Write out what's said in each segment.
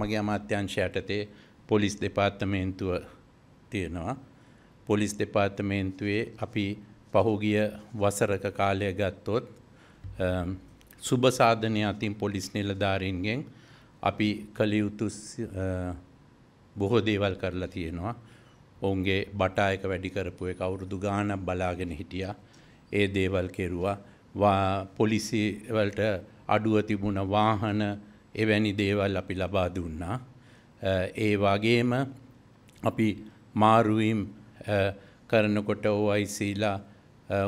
මගේ අමාත්‍යංශ යටතේ පොලිස් දෙපාර්තමේන්තුව තියෙනවා. පොලිස් දෙපාර්තමේන්තුවේ අපි පහුගිය වසරක කාලය ගත්තොත් සුබසාධනය අතින් පොලිස් නිලධාරීන්ගෙන් අපි කළයුතු බොහෝ දේවල් කරලා තියෙනවා. ඔවුන්ගේ බටායක වැඩි කරපු එක අවුරුදු ගානක් බලාගෙන හිටියා. ඒ දේවල් කෙරුවා. පොලිසිවලට අඩුව තිබුණ වාහන එවැනි දේවල් අපි ලබා දුන්නා. ඒ වගේම අපි මාරුවීම් කරනකොට OICලා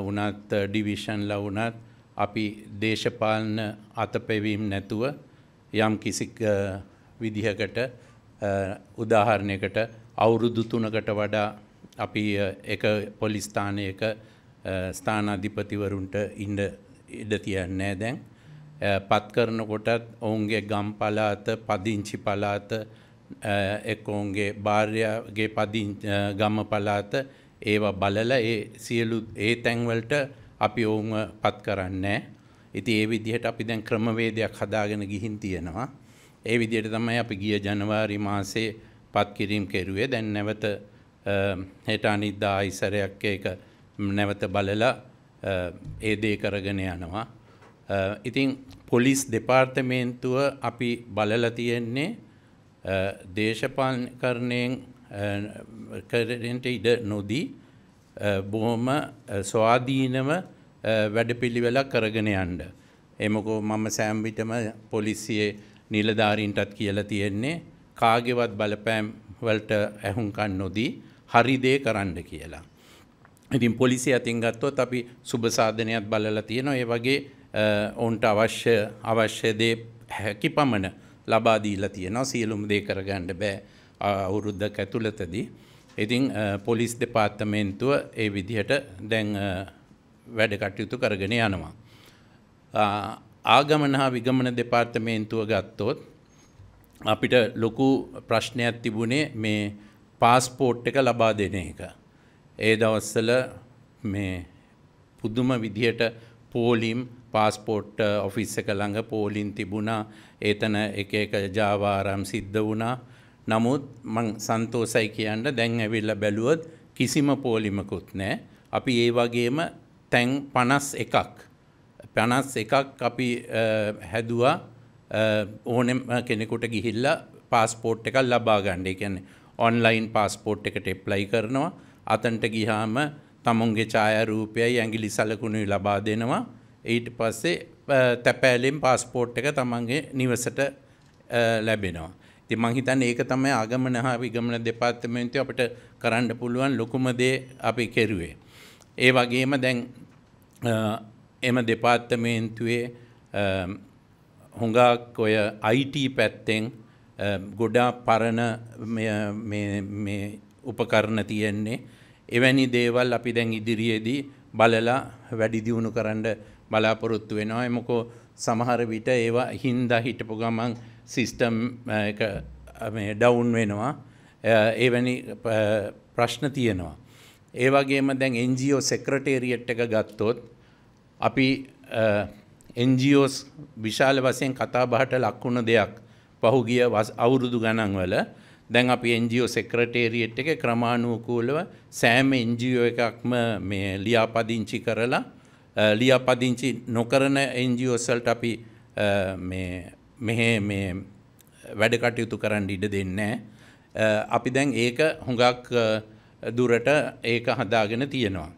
වුණත් ඩිවිෂන්ලා වුණත් අපි දේශපාලන අතපැවීම් නැතුව යම් කිසි විදිහකට උදාහරණයකට අවුරුදු තුනකට වඩා අපි එක පොලිස්ථානයක ස්ථානාධිපතිවරුන්ට ඉන්න ඉඩ තියන්නේ නැහැ දැන් පත් කරනකොටත් ඔවුන්ගේ ගම් පලාත පදිංචි පලාත එක්කෝන්ගේ භාර්යගේ ගම පලාත ඒව බලල ඒ සියලු ඒ තැන්වලට අපි ඔවුන් පත් කරන්නේ. ඉති ඒ විදිහට අපි දැන් ක්‍රමවේදයක් හදාගෙන ගිහින් තියෙනවා. ඒ විදියට තමයි අපි ගිය ජනවාරි මාසේ පත්කිරීම් කෙරුවේ දැන් නැවත හෙට අනිද්දා ඉසරයක් ඒක නැවත බලලා ඒ දේ කරගෙන යනවා. Uh, ඉතින් පොලිස් දෙපාර්තමේන්තුව අපි බලල තියෙන්නේ uh, දේශපාලකරණයෙන් uh, කරට ඉඩ නොදී බොහොම ස්වාධීනව වැඩපිළිවෙලක් කරගෙන යන්ඩ. එමකෝ මම සෑම්විටම පොලිසියේ නිලධාරීන්ටත් කියලා තියෙන්නේ කාගෙවත් බලපෑම් වලට ඇහුම්කන් නොදී හරිදේ කරන්න කියලා. ඉතින් පොලිසි අතින් ගත්තොත් අපි සුභසාධනයක් බලලා තියෙනවා ඒ වගේ ඔවුන්ට අවශ්‍ය අවශ්‍යදේ හැකි පමණ ලබාදීල තියෙනවා සියලුම් දේ කරගන්න බෑ අවුරුද්ධක ඇතුළතදී. ඉතිං පොලිස් දෙපාර්තමේන්තුව ඒ විදිහට දැන් වැඩ කටයුතු කරගෙන යනවා. ආගමන හා විගමන දෙපාර්තමේන්තුව ගත්තොත් අපිට ලොකු ප්‍රශ්නයක් තිබුණේ මේ පාස්පෝට් එක ලබා දෙන එක. ඒ දවස්සල මේ පුදුම විදිහට පෝලිම් පාස්පෝට් ඔෆිස් එක ළඟ පෝලින් තිබුණා ඒතන එක එක ජාවාරම් සිද්ධ වුණා නමුත් මං සන්තෝසයි කියන්න දැන් ඇවිල්ලා බැලුවොත් කිසිම පෝලිමකුත් නෑ අපි ඒ වගේම තැන් පනස් එකක් පනස් එකක් අපි හැදවා ඕනෙම කෙනෙකුට ගිහිල්ල පාස්පෝට් එකක් ලබා ගණ්ඩ එකන්නේ ඔන්ලයින් පාස්පෝට් එකට එප්ලයි කරනවා අතන්ට ගිහාම තමුන්ගේ ඡායරූපයයි ඇඟිලි සලකුණුයි ලබා දෙනවා. ඊට පස්සේ තැපෑලෙන් පාස්පෝට් එක තමන්ගේ නිවසට ලැබෙනවා. ඉතින් මං හිතන්නේ ඒක තමයි ආගමන හා විගමන දෙපාර්තමේන්තුව අපිට කරන්න පුළුවන් ලොකුම දේ අපි කෙරුවේ. ඒ වගේම දැන් එම දෙපාර්තමේන්තුවේ හුඟක් ඔය IT පැත්තෙන් ගොඩාක් පරණ මේ උපකරණ තියෙන්නේ. එවැනි දේවල් අපි දැන් ඉදිරියේදී බලලා වැඩි දියුණු කරන්න බලාපොරොත්තු වෙනවා. එමකෝ සමහර විට ඒවා හින්දා හිටපු ගමන් සිස්ටම් එක මේ ඩවුන් වෙනවා. එවැනි ප්‍රශ්න තියෙනවා. ඒ වගේම දැන් NGO සෙක්‍රටේරියට් එක ගත්තොත් අපි NGOs විශාල වශයෙන් කතා බහට ලක්වුණ දෙයක් පහුගිය අවුරුදු ගණන්වල දැන් අපි එන්ජෝ සෙක්‍රටේරියට් එක ක්‍රමාණුවකූලව සෑම එන්ජෝ එකක්ම මේ ලියාපදිංචි කරලා ලියාපදිංචි නොකරන එන්ජෝසල්ට අපි මෙහෙ මේ වැඩකටයුතු කරන්න ඉඩ දෙන්නෑ. අපි දැන් ඒක හොඟක් දුරට ඒක හදාගෙන තියෙනවා.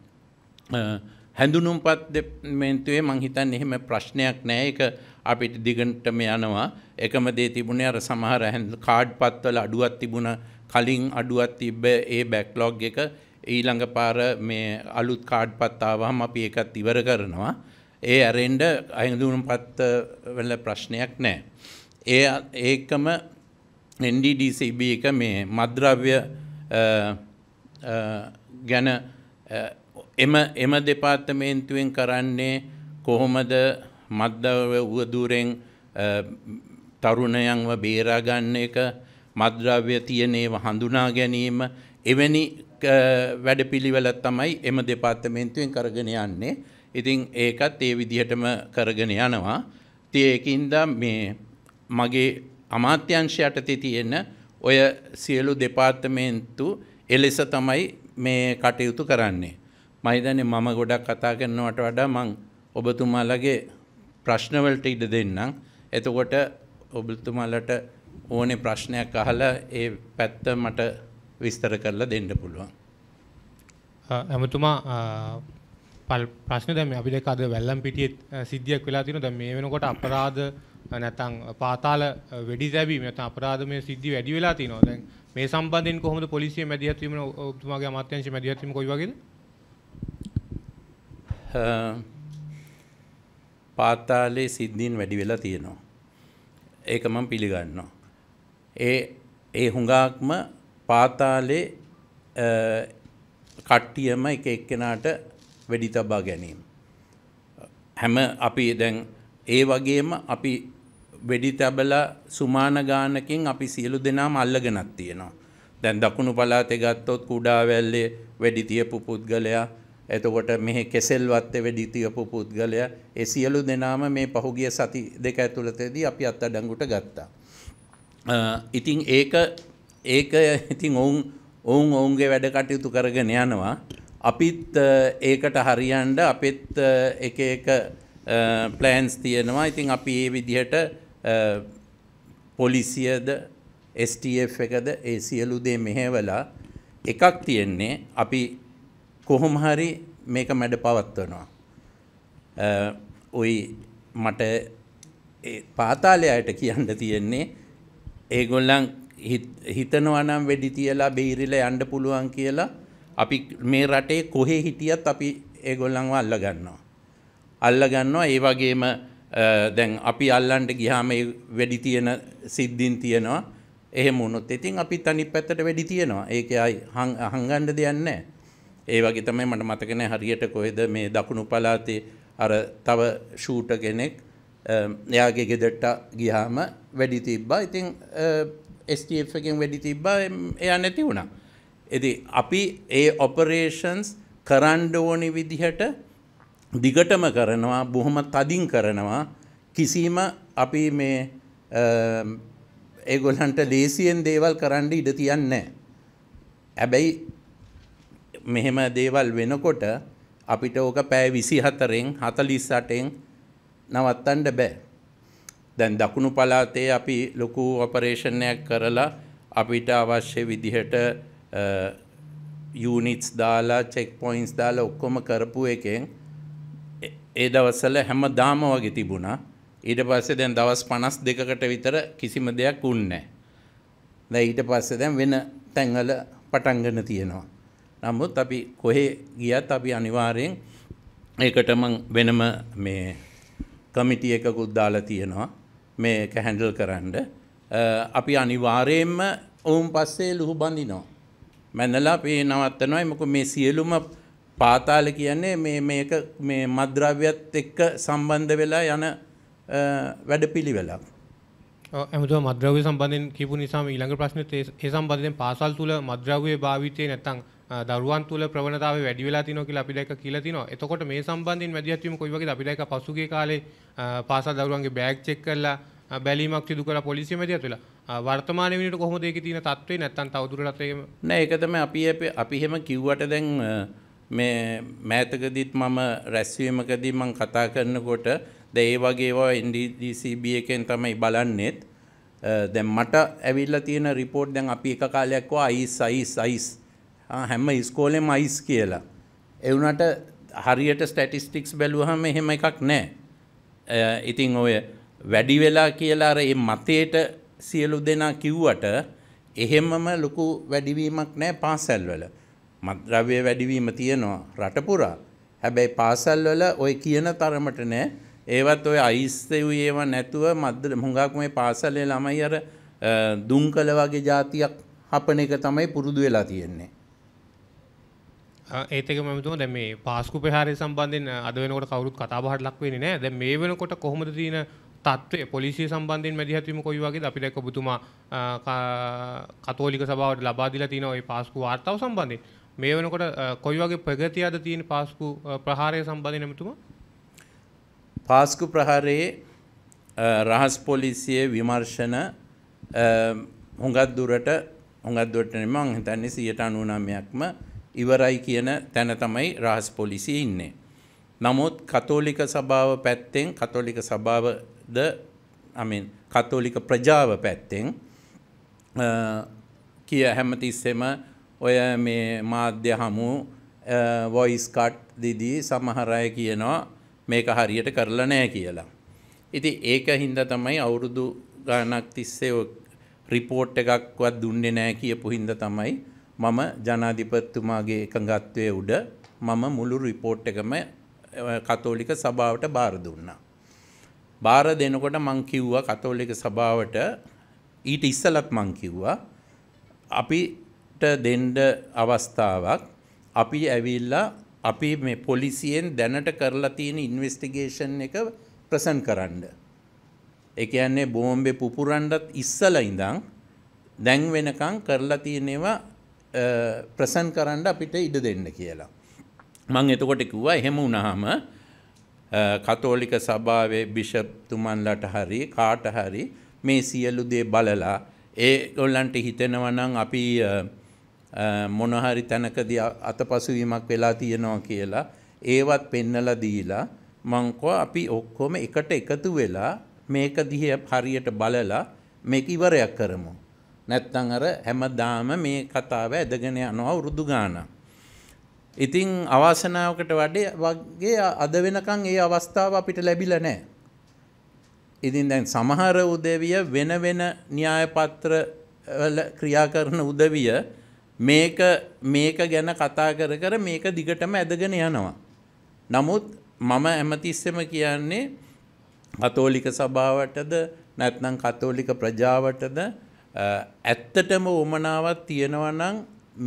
හැඳුනුම්පත් දෙමෙන්තුවේ මංහිතන් එහෙම ප්‍රශ්නයක් නෑ එක අපිට දිගටම යනවා එකම දේ තිබුණේ අර සමහර කාඩ් පත්වල අඩුවක් තිබුණ කලින් අඩුවක් තිබ්බ ඒ බැක්ලොග් එක ඊළඟ පාර මේ අලුත් කාඩ් පත් ආවම අපි ඒකත් ඉවර කරනවා. ඒ ඇරෙන්ඩ අයඳුනුම් පත් වල ප්‍රශ්නයක් නෑ. ඒ ඒකම NDDCB එක මේ මද්‍රව්‍ය ගැන එම එම දෙපාර්තමේන්තුවෙන් කරන්නේ කොහොමද මද්දව වුවදුරෙන් තරුණයන්ව බේරාගන්න එක මද්‍රව්‍ය තියනේව හඳුනා ගැනීම එවැනි වැඩපිළිවෙල තමයි එම දෙපාර්තමේන්තුවෙන් කරගෙන යන්නේ. ඉතින් ඒකත් ඒ විදිහටම කරගෙන යනවා. ඒකින්ද මේ මගේ අමාත්‍යංශ යටතේ තියෙන ඔය සියලු දෙපාර්තමේන්තු එලෙස තමයි මේ කටයුතු කරන්නේ. මයිදනේ මම ගොඩක් කතා කරනවට වඩා මං ඔබතුමාලගේ ප්‍රශ්නවලට ඉඩ දෙන්නම්. එතකොට ඔබතුමාලට ඕනේ ප්‍රශ්නයක් අහලා ඒ පැත්ත මට විස්තර කරලා දෙන්න පුළුවන්. ඇමතුමා ප්‍රශ්න දැන් අපි දෙක අද වැල්ලම් පිටියේ සිද්ධියක් වෙලා තියෙනවා. දැන් මේ වෙනකොට අපරාධ නැත්නම් පාතාල වෙඩි තැබීම නැත්නම් අපරාධමය සිද්ධි වැඩි වෙලා තියෙනවා. දැන් මේ සම්බන්ධයෙන් කොහොමද පොලිසිය මැදිහත් වීම ඔබතුමාගේ අමාත්‍යාංශය මැදිහත් වීම කොයි වගේද? පාතාලේ සිද්ධීන් වැඩි වෙලා තියෙනවා. ඒක මම පිළිගන්නවා. ඒ ඒ හුඟාක්ම පාතාලේ කට්ටියම එක එක්කෙනාට වැඩි තබා ගැනීම. හැම අපි දැන් ඒ වගේම අපි වෙඩි තබලා සුමාන ගානකින් අපි සියලු දෙනාම අල්ලගෙනත් තියෙනවා. දැන් දකුණු පළාතේ ගත්තොත් කුඩාවැල්ලේ වෙඩි තියපු පුද්ගලයා එතකොට මෙහි කෙසෙල්වත්ත වැඩි තියපු පුද්ගලයා ඒ සියලු දෙනාම මේ පහුගිය සති දෙක ඇතුළතදී අපි අත්අඩංගුට ගත්තා. ඉතින් ඒක ඒක ඉතින් ඔවුන් ඔවුන් ඔවුන්ගේ වැඩ කටයුතු කරගෙන යනවා. අපිත් ඒකට හරියන්ඩ අපිත් එක එක ප්ලෑන්ස් තියෙනවා. ඉතින් අපි ඒ විදිහට පොලිසියද STF එකද ඒ සියලු දේ මෙහෙවලා එකක් තියෙන්නේ අපි කොහොම හරි මේක මැඩ පවත්වනවා. ඔයි මට පාතාලයට කියන්න තියෙන්නේ ඒගොල්ලන් හිතනවනම් වැඩි තියලා බේරිල යන්න පුළුවන් කියලා අපි මේ රටේ කොහේ හිටියත් අපි ඒගොල්ලන්ව අල්ලගන්නවා. අල්ලගන්නවා ඒ වගේම දැන් අපි අල්ලන්ට ගියාම වැඩි තියෙන සිද්ධින් තියෙනවා එහෙම වුණොත් ඉතින් අපි තනි පැත්තට වැඩි තියෙනවා ඒකයි හංගන්න දෙයක් නැහැ ඒ වගේ තමයි මට මතකන හරියට කොහෙද මේ දකුණු පලාතේ අර තව ෂූට කෙනෙක් එයාගේ ගෙදෙට්ට ගිහාම වැඩි තිබ්බා ඉතිං ස්ටෆ් එකෙන් වැඩි තිබ්බා එයා නැති වුණා. එති අපි ඒ ඔපරේෂන්ස් කරන්්ඩ ඕනි විදිහට දිගටම කරනවා බොහොම තදින් කරනවා කිසිීම අපි මේ ඒගොල්හන්ට ලේසියෙන් දේවල් කරන්න ඉඩ තියන්නේ. ඇබැයි මෙහෙම දේවල් වෙනකොට අපිට ඕක පෑ විසි හතරෙන් හතලිස්සටෙන් නවත්තන්ඩ බෑ. දැන් දකුණු පලාතේ අපි ලොකු ඔපරේෂණයක් කරලා අපිට අවශ්‍ය විදිහට යනිිටස් දාලා චෙක් පොයින්ස් දාලා ඔක්කොම කරපු එකෙන් ඒ දවස්සල හැම දාම වගේ තිබුණා ඊට පස්සේ දැන් දවස් පනස් දෙකකට විතර කිසිම දෙයක් උන්නෑ. දැ ඊට පස්සේ දැන් වෙන තැන්වල පටන්ගන තියෙනවා. නමුත් අපි කොහේ ගියත් අපි අනිවාර්යෙන් ඒකට මං වෙනම මේ කමිටි එකකුත් දාලා තියෙනවා මේක හැන්ඩල් කරන්න. අපි අනිවාර්යයෙන්ම ඔවුන් පස්සේ ලුහු බඳිනවා. මැනලා අපි නවත්තනවා. මොකද මේ සියලුම පාතාල කියන්නේ මේ මේක මේ මද්‍රව්‍යත් එක්ක සම්බන්ධ වෙලා යන වැඩපිළිවෙලක්. ඇමතුව මද්‍රව්‍ය සම්බන්ධයෙන් කියපු නිසාම ඊළඟ ප්‍රශ්නේ ඒ සම්බන්ධයෙන් පාසල් තුල මද්‍රව්‍ය භාවිතය නැත්නම් දරුවන් තුල ප්‍රවණතාවය වැඩි වෙලා තිනවා කියලා අපි දැක්ක කියලා තිනවා. එතකොට මේ සම්බන්ධයෙන් මැදිහත් වීම කොයි වගේද අපි දැක්ක පසුගිය කාලේ පාසල් දරුවන්ගේ බෑග් චෙක් කරලා බැලීමක් සිදු කරලා පොලිසිය මැදිහත් වෙලා. වර්තමාන වෙනකොට කොහොමද ඒකේ තියෙන තත්ත්වය නැත්තම් තවදුරටත් ඒක නෑ ඒක තමයි අපි අපි හැම කිව්වට දැන් මේ මෑතකදීත් මම රැස්වීමකදී මම කතා කරනකොට දැන් ඒ වගේ ඒවා NDDCB එකෙන් තමයි බලන්නෙත්. දැන් මට ඇවිල්ලා තියෙන රිපෝට් දැන් අපි එක කාලයක් වා අයිස් අයිස් අයිස් හැම ඉස්කෝලෙම අයිස් කියලා. එවුනට හරියට ස්ටැටිස්ටික්ස් බැලුවහම එහෙම එකක් නෑ. ඉතින් ඔය වැඩි වෙලා කියලා අර මේ මතයට සියලු දෙනා කිව්වට එහෙමම ලොකු වැඩිවීමක් නෑ පාසල්වල. මත්ද්‍රව්‍ය වැඩිවීම තියෙනවා රට පුරා. හැබැයි පාසල්වල ඔය කියන තරමට නෑ. ඒවත් ඔය අයිස්සෙව් ඒව නැතුව මද්ද හුඟක් මේ පාසලේ ළමයි අර දුම්කල වගේ જાතියක් හපන එක තමයි පුරුදු වෙලා තියෙන්නේ. ඒත් එක මම හිතනවා දැන් මේ පාස්කු ප්‍රහාරය සම්බන්ධයෙන් අද වෙනකොට කවුරුත් කතා බහට ලක් වෙන්නේ නැහැ. දැන් මේ වෙනකොට කොහොමද තියෙන තත්ත්වය පොලිසිය සම්බන්ධයෙන් මැදිහත් වීම කොයි වගේද අපි දැක්ක ඔබතුමා කතෝලික සභාවට ලබා දීලා තියෙන ওই පාස්කු වාර්තාව සම්බන්ධයෙන් මේ වෙනකොට කොයි වගේ ප්‍රගතියක්ද තියෙන පාස්කු ප්‍රහාරය සම්බන්ධයෙන් මෙතුමා? පාස්කු ප්‍රහාරයේ රහස් පොලිසියේ විමර්ශන හුඟක් දුරට හුඟක් දුරට නෙමෙයි මම හිතන්නේ 99%ක්ම ඉවරයි කියන තැන තමයි රහස් පොලිසිය ඉන්නේ. නමුත් කතෝලික සභාව පැත්තෙන් කතෝලික සභාවද අමෙන් කතෝලික ප්‍රජාව පැත්තෙන් කිය හැමතිස්සෙම ඔය මේ මාධ්‍ය හමු වොයිස්කට් දිදී සමහර අය කියනවා මේක හරියට කරලා නැහැ කියලා. ඉතින් ඒක හින්දා තමයි අවුරුදු ගණනක් තිස්සේ රිපෝට් එකක්වත් දුන්නේ නැහැ කියපු හින්දා තමයි මම ජනාධිපතිතුමාගේ එකඟත්වය උඩ මම මුළු රිපෝට් එකම කතෝලික සභාවට බාර දුන්නා. බාර දෙනකොට මං කිව්වා කතෝලික සභාවට ඊට ඉස්සලත් මං කිව්වා අපිට දෙන්න අවස්ථාවක් අපි ඇවිල්ලා අපි මේ පොලිසියෙන් දැනට කරලා තියෙන ඉන්වෙස්ටිගේෂන් එක ප්‍රසන් කරන්න. ඒ කියන්නේ බෝම්බේ පුපුරන්නත් ඉස්සලා ඉඳන් දැන් වෙනකන් කරලා තියෙනවා ප්‍රසන් කරන්න අපිට ඉඩ දෙන්න කියලා. මං එතකොට කිව්වා එහෙම වුණාම කතෝලික සභාවේ බිෂප්තුමන්ලට හරි කාට හරි මේ සියලු දේ බලලා ඒ ගොල්ලන්ට හිතෙනවා නම් අපි මොනහරි තැනකදී අතපසුවීමක් වෙලා තියෙනවා කියලා ඒවත් පෙන්නලා දීලා මංකෝ අපි ඔක්කොම එකට එකතු වෙලා මේක දිහා හරියට බලලා මේක ඉවරයක් කරමු. නැත්තං අර හැමදාම මේ කතාව ඇදගෙන යනවා අවුරුදු ගාන. ඉතිං අවාසනාවකට වඩේ වගේ අද වෙනකං ඒ අවස්ථාව අපිට ලැබිල නෑ. ඉතින් දැන් සමහර උදවිය වෙන වෙන න්‍යායපත්‍ර ක්‍රියා කරන උදවිය මේක මේක ගැන කතා කර කර මේක දිගටම ඇදගෙන යනවා. නමුත් මම ඇමතිස්සම කියන්නේ කතෝලික සභාවටද නැත්නම් කතෝලික ප්‍රජාවටද ඇත්තටම ඕමනාවක් තියෙනවනම්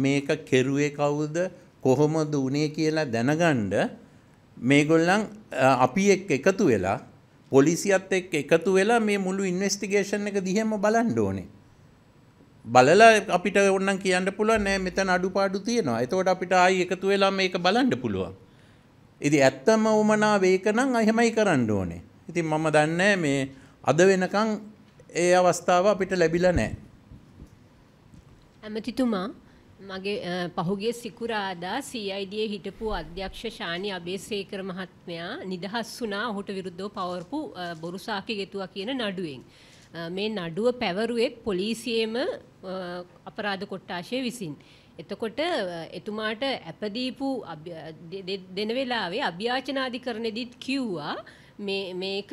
මේක කෙරුවේ කවුද කොහොමද උනේ කියලා දැනගණ්ඩ මේගොල්ලන් අපි එක් එකතු වෙලා පොලිසිත් එක් එකතු වෙලා මේ මුළු ඉන්වස්ටිගේෂන් එක දිහෙම බලන්ඩ ඕනේ. බලල අපිට ඔන්න කියන්න පුළුව නෑ මෙතන අඩුපාඩු තියෙනවා එතවට අපිට ආයි එකතු වෙලා මේක බලන්ඩ පුළුවන්. ඉදි ඇත්තම උමනා වේකනම් අහෙමයි කරන්න ඕනේ. ඉතින් මම දන්න මේ අද වෙනකං ඒ අවස්ථාව අපිට ලැබිලා නැහැ. ඇමතිතුමා මගේ පහුගේ සිකුරාදා CID හිටපු අධ්‍යක්ෂ ශානි අබේසේකර මහත්මයා නිදහස් වුණා ඔහුට විරුද්ධව පවරපු බොරු සාකි ගෙතුවා කියන නඩුවෙන්. මේ නඩුව පැවරුවේ පොලිසියෙම අපරාධ කොට්ටාශය විසින්. එතකොට එතුමාට ඇපදීපු දෙන වෙලාවේ අභ්‍යාචනාධිකරණෙදිත් කිව්වා මේක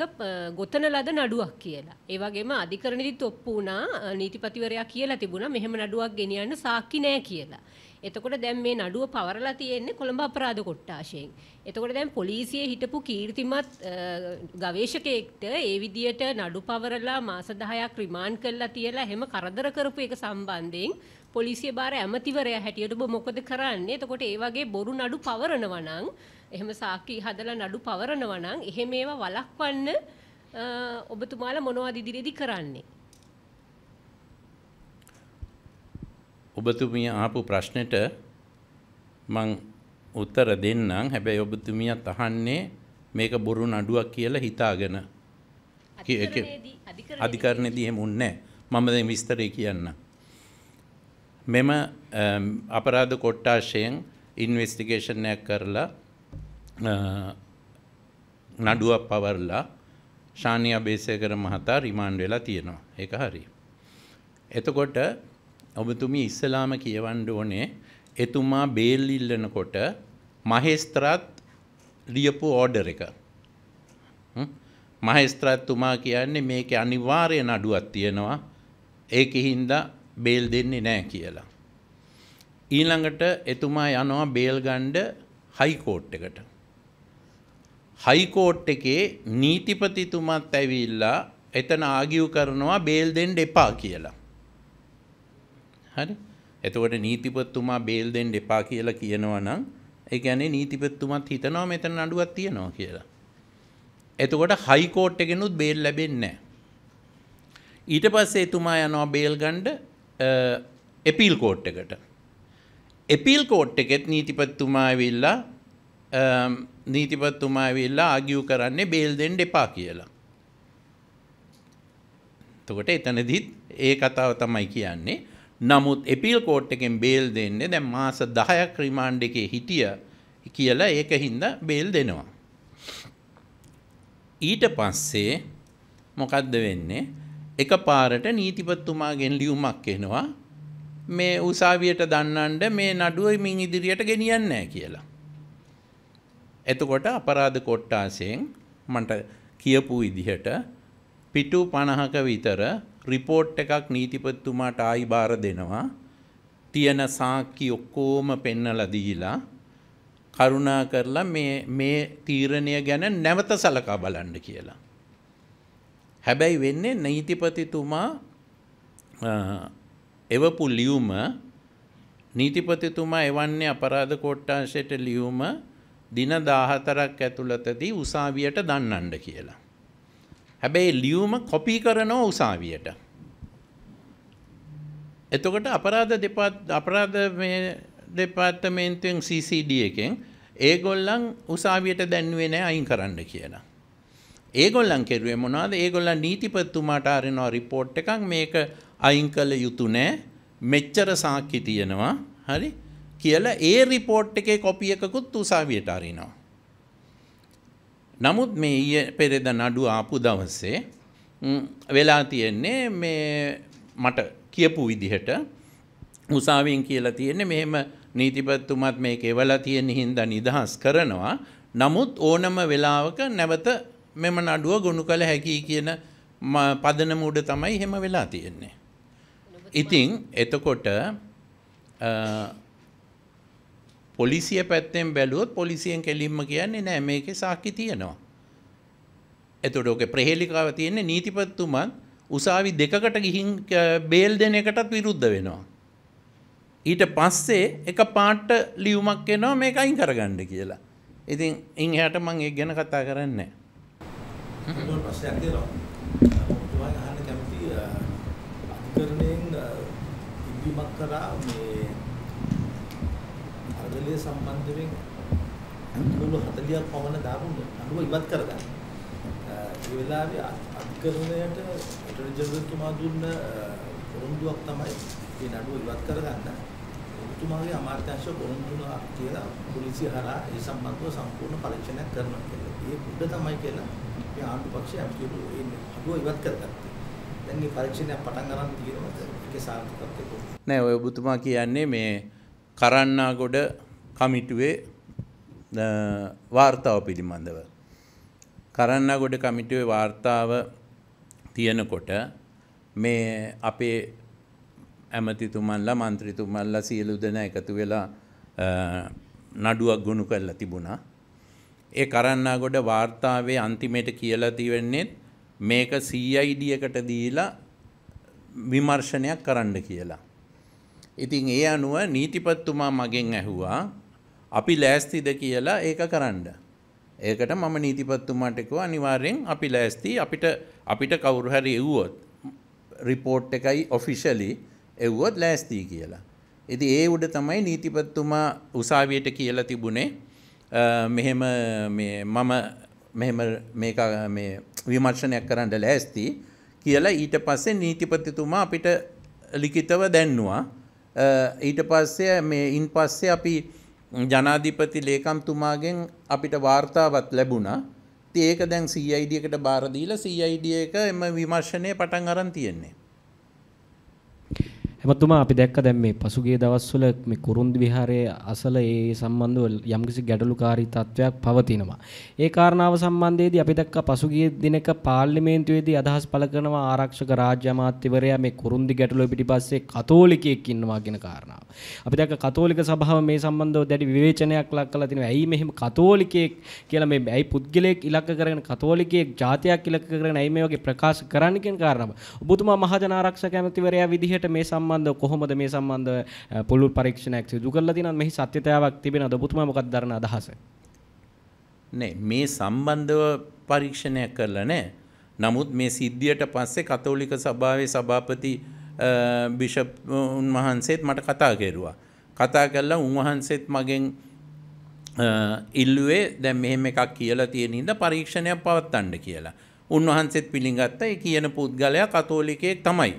ගොතන ලද නඩුවක් කියලා. ඒ වගේම අධිකරණෙදිත් ඔප්පු වුණා නීතිපතිවරයා කියලා තිබුණා මෙහෙම නඩුවක් ගෙනියන්න සාක්ෂි නෑ කියලා. එතකොට දැන් මේ නඩුව පවරලා තියෙන්නේ කොළඹ අපරාධ කොට්ටාශයෙන්. එතකොට දැන් පොලිසියේ හිටපු කීර්තිමත් ගවේෂකයෙක්ට ඒ විදියට නඩු පවරලා මාස 10ක් රිමාන්ඩ් කරලා තියලා එහෙම කරදර කරපු එක සම්බන්ධයෙන් පොලිසිය බාර ඇමතිවරයා හැටියට ඔබ මොකද කරන්නේ? එතකොට ඒ වගේ බොරු නඩු පවරනවා නම් එහෙම සාක්කි හදලා නඩු පවරනවා නම් එහෙම ඒවා වළක්වන්න ඔබතුමාලා මොනවද ඉදිරියේදී කරන්නේ? ඔබතුමිය ආපු ප්‍රශ්නෙට මං උත්තර දෙන්නම්. හැබැයි ඔබතුමියත් අහන්නේ මේක බොරු නඩුවක් කියලා හිතාගෙන. අධිකරණයේදී එහෙම උන්නේ නැහැ. මම දැන් විස්තරේ කියන්නම්. මෙම අපරාධ කොට්ටාශයෙන් ඉන්වෙස්ටිගේෂන් එකක් කරලා නඩුවක් පවරලා ශානය අභේසයකර මහතා රිමාන්ඩ් වෙලා තියෙනවා එක හරි. එතකොට ඔබතුමි ඉස්සලාම කියවන්ඩ ඕනේ එතුමා බේල් ඉල්ලනකොට මහේස්ත්‍රාත් ලියපු ඕඩර් එක. මහේස්ත්‍රාත්තුමා කියන්නේ මේක අනිවාර්ය නඩුවක් තියෙනවා ඒක හින්දා බේල් දෙන්නේ නෑ කියලා. ඊළඟට එතුමා යනවා බේල් ගණ්ඩ හයිකෝට් එකට හයිකෝට් එකේ නීතිපතිතුමත් ඇවිල්ලා එතන ආගියු කරනවා බේල් දෙන්න එපා කියලා. හරි? එතකොට නීතිපතිතුමා බේල් දෙන්න එපා කියලා කියනවා නම් ඒ කියන්නේ නීතිපතිතුමත් හිතනවා මෙතන නඩුවක් තියෙනවා කියලා. එතකොට හයිකෝට් එකෙනුත් බේල් ලැබෙන්නේ නැහැ. ඊට පස්සේ එතුමා යනවා බේල් ගන්න එපීල් කෝට් එකට. එපීල් කෝට් එකෙත් නීතිපතිතුමා ඇවිල්ලා නීතිපත්තුමා ඇවිල්ලා ආගියු කරන්නේ බේල් දෙන්න එපා කියලා. එතකොට එතනදිත් ඒ කතාව තමයි කියන්නේ. නමුත් එපිල් කෝට් එකෙන් බේල් දෙන්නේ දැන් මාස 10ක් රිමාන්ඩ් එකේ හිටිය කියලා ඒකින්ද බේල් දෙනවා. ඊට පස්සේ මොකද්ද වෙන්නේ? එකපාරට නීතිපතිතුමාගෙන් ලියුමක් එනවා මේ උසාවියට දන්නන්න මේ නඩුව මින් ඉදිරියට ගෙනියන්නේ නැහැ කියලා. එතකොට අපරාධ කොට්ටාසයෙන් මට කියපු විදිහට පිටු 50ක විතර රිපෝට් එකක් නීතිපතිතුමාට ආයි බාර දෙනවා. තියෙන සාක්කි ඔක්කොම පෙන්නලා දීලා කරුණා කරලා මේ මේ තීරණය ගැන නැවත සලකා බලන්න කියලා. හැබැයි වෙන්නේ නීතිපතිතුමා එවපු ලියුම නීතිපතිතුමා එවන්නේ අපරාධ කොට්ටාශයට ලියුම දින 14ක් ඇතුළතදී උසාවියට දන්නන්න කියලා. හැබැයි ලියුම කොපි කරනවා උසාවියට. එතකොට අපරාධ දෙපාර්ත අපරාධ මේ දෙපාර්තමේන්තුවෙන් CCD එකෙන් ඒගොල්ලන් උසාවියට දැන්නුවේ නැහැ අයින් කරන්න කියලා. ඒගොල්ලන් කෙරුවේ මොනවද? ඒගොල්ලන් නීතිපතිතුමාට අරිනවා report එකක් මේක අයින් කළ යුතු නැහැ. මෙච්චර සාක්ෂි තියෙනවා. හරි? කියලා ඒ රිපෝට් එකේ කොපි එකකුත් උසාවියට අරිනවා. නමුත් මේ ඊයේ පෙරේද නඩු ආපු දවසේ වෙලා තියෙන්නේ මේ මට කියපු විදිහට උසාවියෙන් කියලා තියෙන්නේ මෙහෙම නීතිපතිතුමත් මේක එවලා තියෙන හින්දා නිදහස් කරනවා. නමුත් ඕනම වෙලාවක නැවත මෙම නඩුව ගොනු කළ හැකි කියන පදනම උඩ තමයි එහෙම වෙලා තියෙන්නේ. ඉතින් එතකොට පොලිසිය පැත්තෙන් බැලුවොත් පොලිසියෙන් කෙලින්ම කියන්නේ නෑ මේකේ සාක්ෂි තියෙනවා. එතකොට ඔකේ ප්‍රහේලිකාව තියෙන්නේ නීතිපතිතුමන් උසාවි දෙකකට ගිහින් බේල් දෙන එකටත් විරුද්ධ වෙනවා. ඊට පස්සේ එක පාට ලියුමක් එනවා මේක අයින් කරගන්න කියලා. ඉතින් ඉන් එහාට මම ඒක ගැන කතා කරන්නේ නැහැ. ඒක ප්‍රශ්නයක් තියෙනවා. ඔබතුමා අහන්න කැමති අධිකරණයෙන් ඉදිරිමත් කරා මේ අදලිය සම්බන්ධයෙන් අනුගුණු 40ක් පමණ දාපු අනුව ඉවත් කරගන්න. ඒ වෙලාවේ අධිකරණයට ඇටර්නි ජෙනරල්තුමා දුන්න පොරොන්දුවක් තමයි මේ නඩුව ඉවත් කරගන්න. ඔබතුමාගේ අමාත්‍යංශ පොරොන්දුනා කියලා පොලිසිය හරහා ඒ සම්බන්ධව සම්පූර්ණ පරීක්ෂණයක් කරනවා කියලා. ඒ බුද්ධ තමයි කියලා මේ ආණ්ඩු පක්ෂය අපි කියමු ඒ නඩුව ඉවත් කරගත්තා. දැන් මේ පරීක්ෂණයක් පටන් ගන්න තියෙනවද? ඒකේ සාර්ථකත්වය කොහොමද? නෑ ඔය ඔබතුමා කියන්නේ මේ කරන්නා ගොඩ කමිටුවේ වාර්තාව පිළිබඳව. කරන්නගොඩ කමිටුවේ වාර්තාව තියෙනකොට මේ අපේ ඇමතිතුමන්ලා මන්ත්‍රීතුමන්ලා සියලු දෙන එකතු වෙලා නඩුවක් ගුණු කරලා තිබුණා. ඒ කරන්නාගොඩ වාර්තාවේ අන්තිමේට කියලා තිවෙන්නේ මේක CID එකට දීලා විමර්ශනයක් කරන්න කියලා. ඉතින් ඒ අනුව නීතිපතිතුමා මගෙන් ඇහුවා අපි ලෑස්තිද කියලා ඒක කරන්න. ඒකට මම නීතිපත්තුමාට කිව්වා අනිවාර්යෙන් අපි ලෑස්ති අපිට අපිට කවුරු හරි එව්වොත් රිපෝට් එකයි ඔෆිෂලි එව්වොත් ලෑස්ති කියලා. ඉතින් ඒ උඩ තමයි නීතිපත්තුමා උසාවියට කියලා තිබුණේ මෙහෙම මේ මම මෙහෙම මේක මේ විමර්ශනයක් කරන්න ලෑස්ති කියලා ඊට පස්සේ නීතිපතිතුමා අපිට ලිඛිතව දැන්නුවා ඊට පස්සේ මේ ඉන් පස්සේ අපි ජනාධිපති ලේකම්තුමාගෙන් අපිට වාර්තාවත් ලැබුණා. ඉතින් ඒක දැන් CID එකට බාර දීලා CID එක එම විමර්ශනය පටන් අරන් තියෙන්නේ. එමත්තුමා අපි දැක්ක දැන් මේ පසුගිය දවස්වල මේ කුරුන්දු විහාරයේ අසල ඒ සම්බන්ධව යම්කිසි ගැටලුකාරී තත්ත්වයක් පවතිනවා. ඒ කාරණාව සම්බන්ධයේදී අපි දැක්ක පසුගිය දිනක පාර්ලිමේන්තුවේදී අදහස් පළ කරනවා ආරක්ෂක රාජ්‍ය අමාත්‍යවරයා මේ කුරුන්දු ගැටලුව පිටිපස්සේ කතෝලිකයෙක් ඉන්නවා කියන කාරණාව. අපි දැක්ක කතෝලික සභාව මේ සම්බන්ධව දැඩි විවේචනයක් ලක් කළා තිනවා. ඇයි මෙහෙම කතෝලිකයෙක් කියලා මේ ඇයි පුද්ගලයෙක් ඉලක්ක කරගෙන කතෝලිකයෙක් ජාතියක් ඉලක්ක කරගෙන ඇයි මේ වගේ ප්‍රකාශ කරන්න කියන කාරණාව. ඔබතුමා මහජන ආරක්ෂක ඇමතිවරයා විදිහට මේ සම්බන්ධ සම්බන්ධ කොහොමද මේ සම්බන්ධ පුළුල් පරීක්ෂණයක් සිදු කරලා තියෙනවද මෙහි සත්‍යතාවක් තිබෙනවද ඔබතුමා මොකක්ද දරන අදහස නෑ මේ සම්බන්ධව පරීක්ෂණයක් කරලා නෑ නමුත් මේ සිද්ධියට පස්සේ කතෝලික සභාවේ සභාපති බිෂප් උන්වහන්සේත් මට කතා කෙරුවා කතා කරලා උන්වහන්සේත් මගෙන් ඉල්ලුවේ දැන් මෙහෙම එකක් කියලා තියෙන හින්දා පරීක්ෂණයක් පවත්වන්න කියලා. උන්වහන්සේත් පිළිගත්තා ඒ කියන පුද්ගලයා කතෝලිකයෙක් තමයි.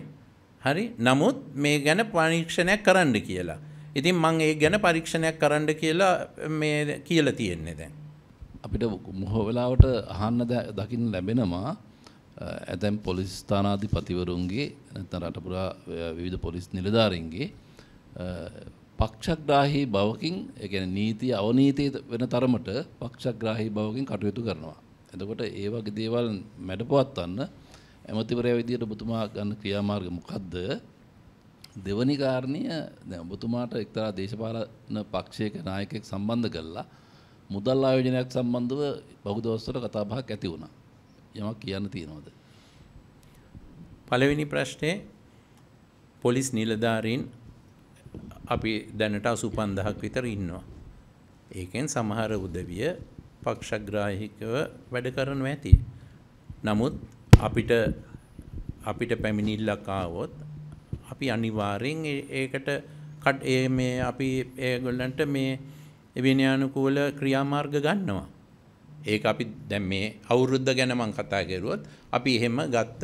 හරි නමුත් මේ ගැන පරීක්ෂණයක් කරන්න කියලා. ඉතින් මං ඒ ගැන පරීක්ෂණයක් කරන්න කියලා මේ කියලා තියෙන්නේ දැන්. අපිට මොහොවෙලාවට අහන්න දකින්න ලැබෙනවා ඇතැම් පොලිස් ස්ථානාධිපතිවරුන්ගේ නැත්නම් රටපුරා විවිධ පොලිස් නිලධාරීන්ගේ පක්ෂග්‍රාහී බවකින් ඒ කියන්නේ නීතිය අවනීතිය වෙන තරමට පක්ෂග්‍රාහී බවකින් කටයුතු කරනවා. එතකොට ඒ වගේ දේවල් මැඩපවත්වන්න ඇමතිවරය විදියට ඔබතුමා ගන්න ක්‍රියාමාර්ග මොකක්ද දෙවනි කාරණය දැන් ඔබතුමාට එක්තරා දේශපාලන පක්ෂයක නායකයෙක් සම්බන්ධ කරලා මුදල් ආයෝජනයක් සම්බන්ධව බහු දවස්වල කතා බහක් ඇති වුණා. යමක් කියන්න තියෙනවද? පළවෙනි ප්‍රශ්නේ පොලිස් නිලධාරීන් අපි දැනට 85000ක් විතර ඉන්නවා. ඒකෙන් සමහර උදවිය පක්ෂග්‍රාහීකව වැඩ කරනවා ඇති. නමුත් අපිට අපිට පැමිණිල්ලක් ආවොත් අපි අනිවාර්යෙන් ඒකට කට් ඒ මේ අපි ඒගොල්ලන්ට මේ විනයානුකූල ක්‍රියාමාර්ග ගන්නවා. ඒක අපි දැන් මේ අවුරුද්ද ගැන මම කතා කරුවොත් අපි එහෙම ගත්ත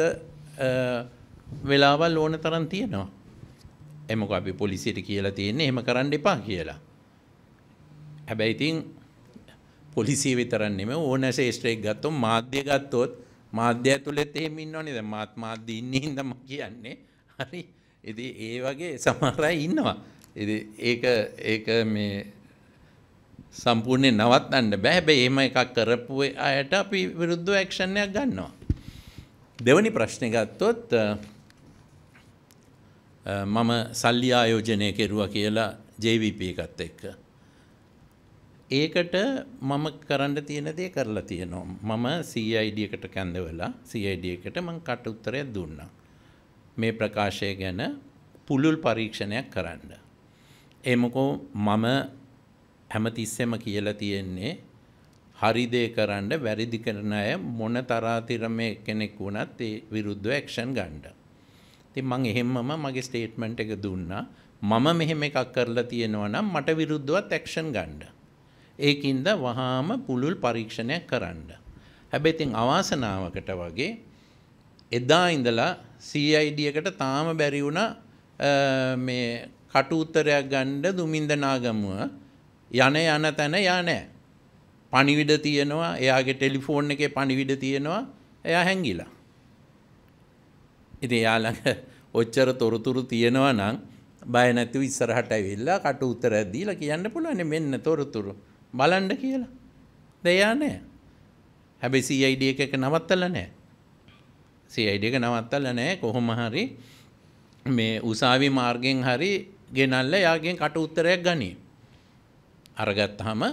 වෙලාවල් ඕන තරම් තියෙනවා. එමක අපි පොලිසියට කියලා තියෙන්නේ එහෙම කරන්න එපා කියලා. හැබැයි ඉතින් පොලිසිය විතරක් නෙමෙයි ඕන ශේෂ්ත්‍රයක් ගත්තොත් මාධ්‍ය ගත්තොත් මාධ්‍ය ඇතුළෙත් එහෙම ඉන්නවනේ දැන් මාත් මාධ්‍ය ඉන්නේ හින්දා මම කියන්නේ හරි ඉතින් ඒ වගේ සමහර අය ඉන්නවා ඉතින් ඒක ඒක මේ සම්පූර්ණයෙන් නවත්තන්න බෑ හැබැයි එහෙම එකක් කරපු අයට අපි විරුද්ධව ඇක්ෂන් එකක් ගන්නවා දෙවැනි ප්‍රශ්නේ ගත්තොත් මම සල්ලි ආයෝජනය කෙරුවා කියලා JVP එකත් එක්ක ඒකට මම කරන්න තියෙන දේ කරලා තියෙනවා. මම CID එකට කැඳවලා CID එකට මම කට උත්තරයක් දුන්නා. මේ ප්‍රකාශය ගැන පුළුල් පරීක්ෂණයක් කරන්න. ඒ මොකෝ මම හැමතිස්සෙම කියලා තියෙන්නේ හරි දේ කරන්න වැරදි කරන අය මොන තරාතිරමේ කෙනෙක් වුණත් ඒ විරුද්ධව ඇක්ෂන් ගන්න. ඉතින් මම එහෙමම මගේ ස්ටේට්මන්ට් එක දුන්නා. මම මෙහෙම එකක් කරලා තියෙනවා නම් මට විරුද්ධව ඇක්ෂන් ගන්න. ඒකින්ද වහාම පුළුල් පරීක්ෂණයක් කරන්න. හැබැයි ඉතින් අවාසනාවකට වගේ එදා ඉඳලා CID එකට තාම බැරි වුණා මේ කටු උත්තරයක් ගන්න දුමින්ද නාගමුව යන යන තැන යා නැහැ. පණිවිඩ තියෙනවා, එයාගේ ටෙලිෆෝන් එකේ පණිවිඩ තියෙනවා, එයා හැංගිලා. ඉතින් එයා ළඟ ඔච්චර තොරතුරු තියෙනවා නම් බය නැතුව ඉස්සරහට ඇවිල්ලා කට උතරයක් දීලා කියන්න පුළුවන් මෙන්න තොරතුරු. බලන්ඩ කියලා දෙයා නෑ හැබැයි සයිඩ එක නවත්තල නෑ සයිඩ එක නවත්තල නෑ කොහොම හරි මේ උසාවි මාර්ගෙන් හරි ගෙනල්ල යාගෙන් කට උත්තරයක් ගනී අරගත්හම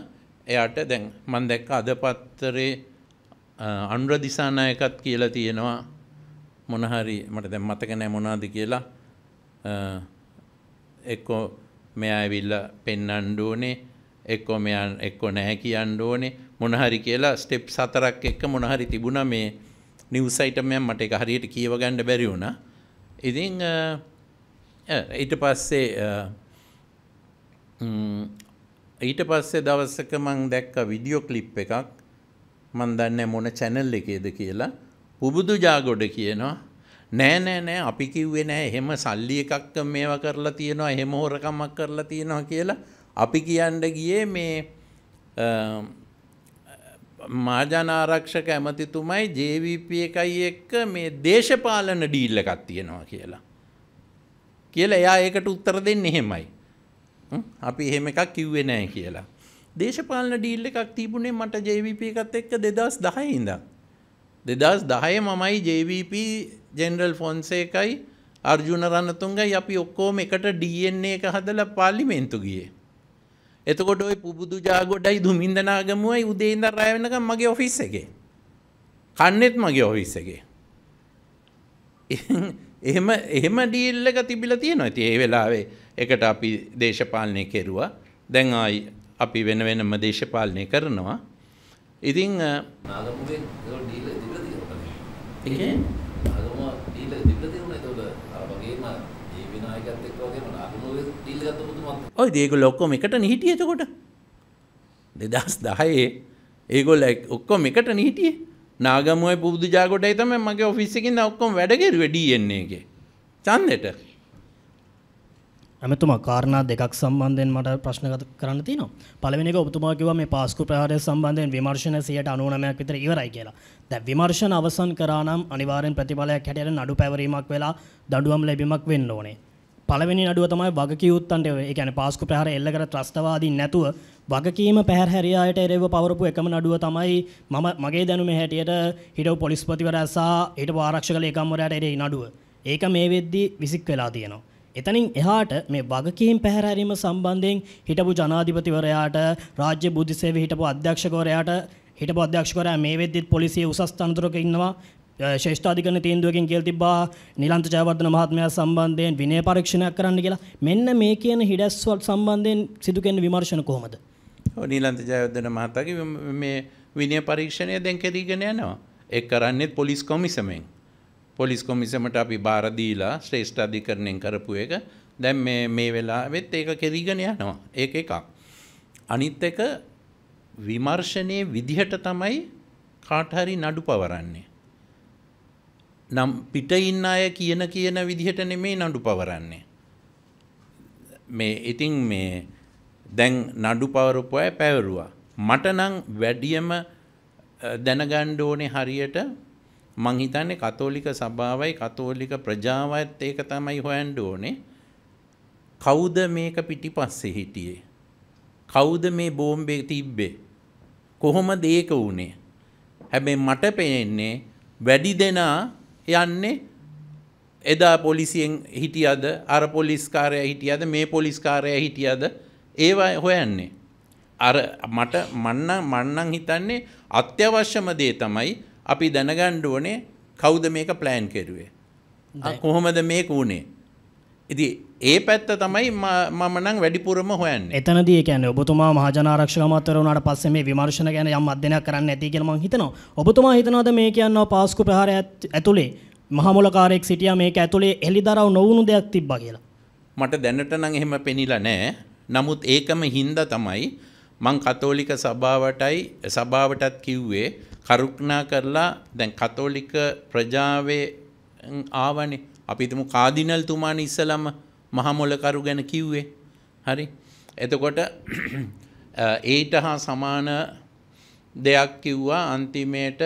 එයාට දැන් මන් දැක්ක අද පත්තරේ අනුර දිසානායකත් කියලා තියෙනවා මොනහරි මට දැන් මතක නෑ මොනාද කියලා එක්කෝ මෙයා ඇවිල්ලා පෙන්නන්න ඕනේ එක්කෝ මෙයන් එක්කෝ නැහැ කියන්න ඕනේ මොනහරි කියලා ස්ටෙප් සතරක් එක්ක මොනහරි තිබුණා මේ නිවුස් අයිටම් එකක් මට ඒක හරියට කියව ගන්න බැරි වුණා. ඉතින් ඊට පස්සේ ඊට පස්සේ දවසක මං දැක්ක වීඩියෝ ක්ලිප් එකක් මන් දන්නේ මොන channel එකේද කියලා පුබුදු ජාගොඩ කියනවා නෑ නෑ නෑ අපි කිව්වේ නෑ එහෙම සල්ලි එකක් මේවා කරලා තියෙනවා එහෙම හොරකමක් කරලා තියෙනවා කියලා අපි කියන්න ගියේ මේ මාජනාරක්ෂක ඇමතිතුමයි ජවිප එකයි එක්ක මේ දේශපාලන ඩීල්ල එකක් තියෙනවා කියලා. කියල එයා ඒකට උත්තර දෙන්න එහෙමයි. අපි එහෙම එකක් කිව්වේ නෑ කියලා. දේශපාලන ඩීල්ල එකක් තිබුණේ මට ජවිප එකත් එක්ක දෙදස් දහයිඉද. දෙදස් දහය මමයි ජවිප ජෙනරල් ෆොන්සේකයි අර්ජුන රණතුන්ගයි අපි ඔක්කෝම එකට ඩන්නේ එක හදල පාලිමෙන්තු ගියේ. එතකොට ඔය පුබුදු ජාගොඩයි දුමින්දනාගමුවයි උදේන්ද රෑ වෙනකම් මගේ ඔෆිස් එකේ. කන්නෙත් මගේ ඔෆිස් එකේ. එහෙම එහෙම ඩීල් එක තිබිලා තියෙනවා. ඉතින් ඒ වෙලාවේ එකට අපි දේශපාලනය කෙරුවා. දැන් ආයි අපි වෙන වෙනම දේශපාලනය කරනවා. ඉතින් නාගමුගේ ඩීල් තිබිලා තියෙනවා. ඒ කියන්නේ නාගමුව ඩීල් තිබිලා තියෙනවා. ඒතකොට වගේම ජීවිනායකත් එක්ක වගේම ඔයි දේක ලොක්කොම එකට නිහිටිය එතකොට දෙදස් දහයේ ඒගොල් ඔක්කොම එකට නිහිටිය නාගමුවයි පුබුදු ජාගොටයි තම මගේ ඔෆිස්සිකින් ඔක්කොම වැඩගෙර වැඩියෙන්නේ එක චන්දට ඇමතුමා කාරණා දෙකක් සම්බන්ධයෙන් මට ප්‍රශ්නගත කරන්න තියෙනවා පළවෙනික ඔබතුමා කිව්වා මේ පාස්කු ප්‍රහාරය සම්බන්ධයෙන් විමර්ශන 99ක් විතර ඉවරයි කියලා. දැන් විමර්ශන අවසන් කරා නම් අනිවාර්යෙන් ප්‍රතිඵලයක් හැටියට නඩු පැවරීමක් වෙලා දඬුවම් ලැබීමක් වෙන්න ඕනේ. පළවෙනි නඩුව තමයි වගකියුත්තන්ට ඒ කියන්නේ පාස්කු ප්‍රහාර එල්ල කර ත්‍රස්තවාදී නැතුව වගකීම පැහැරහැරියායට එරෙව පවරපු එකම නඩුව තමයි මම මගේ දැනුමේ හැටියට හිටව පොලිස්පතිවරයා සහ හිටපු ආරක්ෂක ලේකම්වරයාට එරේ නඩුව. ඒක මේ වෙද්දී විසික් වෙලා තියෙනවා. එතනින් එහාට මේ වගකීම් පැහැරහැරීම සම්බන්ධයෙන් හිටපු ජනාධිපතිවරයාට රාජ්‍ය බුද්ධිසේවය හිටපු අධ්‍යක්ෂකවරයාට හිටපු අධ්‍යක්ෂකවරයා මේ වෙද්දිත් පොලිසිය උසස් තනතුරක ඉන්නවා ශේෂ්ඨාධිකරණ තීන්දුවකින් කියලා තිබ්බා නිලන්ත ජයවර්ධන මහත්මයා සම්බන්ධයෙන් විනය පරීක්ෂණයක් කරන්න කියලා. මෙන්න මේ කියන හිඩැස්වල් සම්බන්ධයෙන් සිදු කරන විමර්ශන කොහොමද? නිලන්ත ජයවර්ධන මහතාගේ මේ විනය පරීක්ෂණය දැන් කෙරීගෙන යනවා. ඒක කරන්නේ පොලිස් කොමිසමෙන්. පොලිස් කොමිසමට අපි බාර දීලා ශ්‍රේෂ්ඨ අධිකරණයෙන් කරපු එක දැන් මේ මේ වෙලාවෙත් ඒක කෙරීගෙන යනවා. ඒක එකක්. අනිත් එක විමර්ශනයේ විදිහට තමයි කාට හරි නඩු පවරන්නේ. නම් පිට ඉන්න අය කියන කියන විදිහට නෙමේ නඩු පවරන්නේ. මේ ඉතින් මේ දැන් නඩු පවරපු අය පැවරුවා. මට නම් වැඩියම දැනගන්න ඕනේ හරියට මං හිතන්නේ කතෝලික සභාවයි කතෝලික ප්‍රජාවත් ඒක තමයි හොයන්න ඕනේ. කවුද මේක පිටිපස්සේ හිටියේ? කවුද මේ බෝම්බේ තිබ්බේ? කොහොමද ඒක වුනේ? හැබැයි මට පේන්නේ වැඩි දෙනා යන්නේ එදා පොලිසියෙන් හිටියද අර පොලිස්කාරය හිටියද මේ පොලිස්කාරය හිටියද ඒවා හොයන්නේ. අර මට මන්න මන්නන් හිතන්නේ අත්‍යවශ්‍යම දේ තමයි අපි දැනගණ්ඩුවනේ කෞද මේක ප්ලෑන් කෙරුවේ. කොහොමද මේක වුණේ ඉති ඒ පැත්ත තමයි මමනං වැඩිපුරම හොයන් එතනද කියන ඔබතුමා මහජනාරක්ෂකමතරවනට පස්සේ මේ විමර්ශණ ගැන යම් අධ්‍යනයක් කරන්න ඇති කියලම හිතනවා ඔබතුමා හිතනවද මේ කියන්න පාස්කු ප්‍රහාර ඇතුළේ මහමුලකාරෙක් සිටිය මේක ඇතුළේ එළිදරව් නොවුණු දෙයක් තිබ්බ කියලා මට දැනට නං එහෙම පෙනිලා නෑ නමුත් ඒකම හින්ද තමයි මං කතෝලික සභාවටයි සභාවටත් කිව්වේ කරුක්නා කරලා දැන් කතෝලික ප්‍රජාවේ ආවනේ අපිතුම කාදිනල් තුමාන ඉස්සලම මහමොලකරු ගැන කිව්වේ හරි එතකොට ඒට හා සමාන දෙයක් කිව්වා අන්තිමයට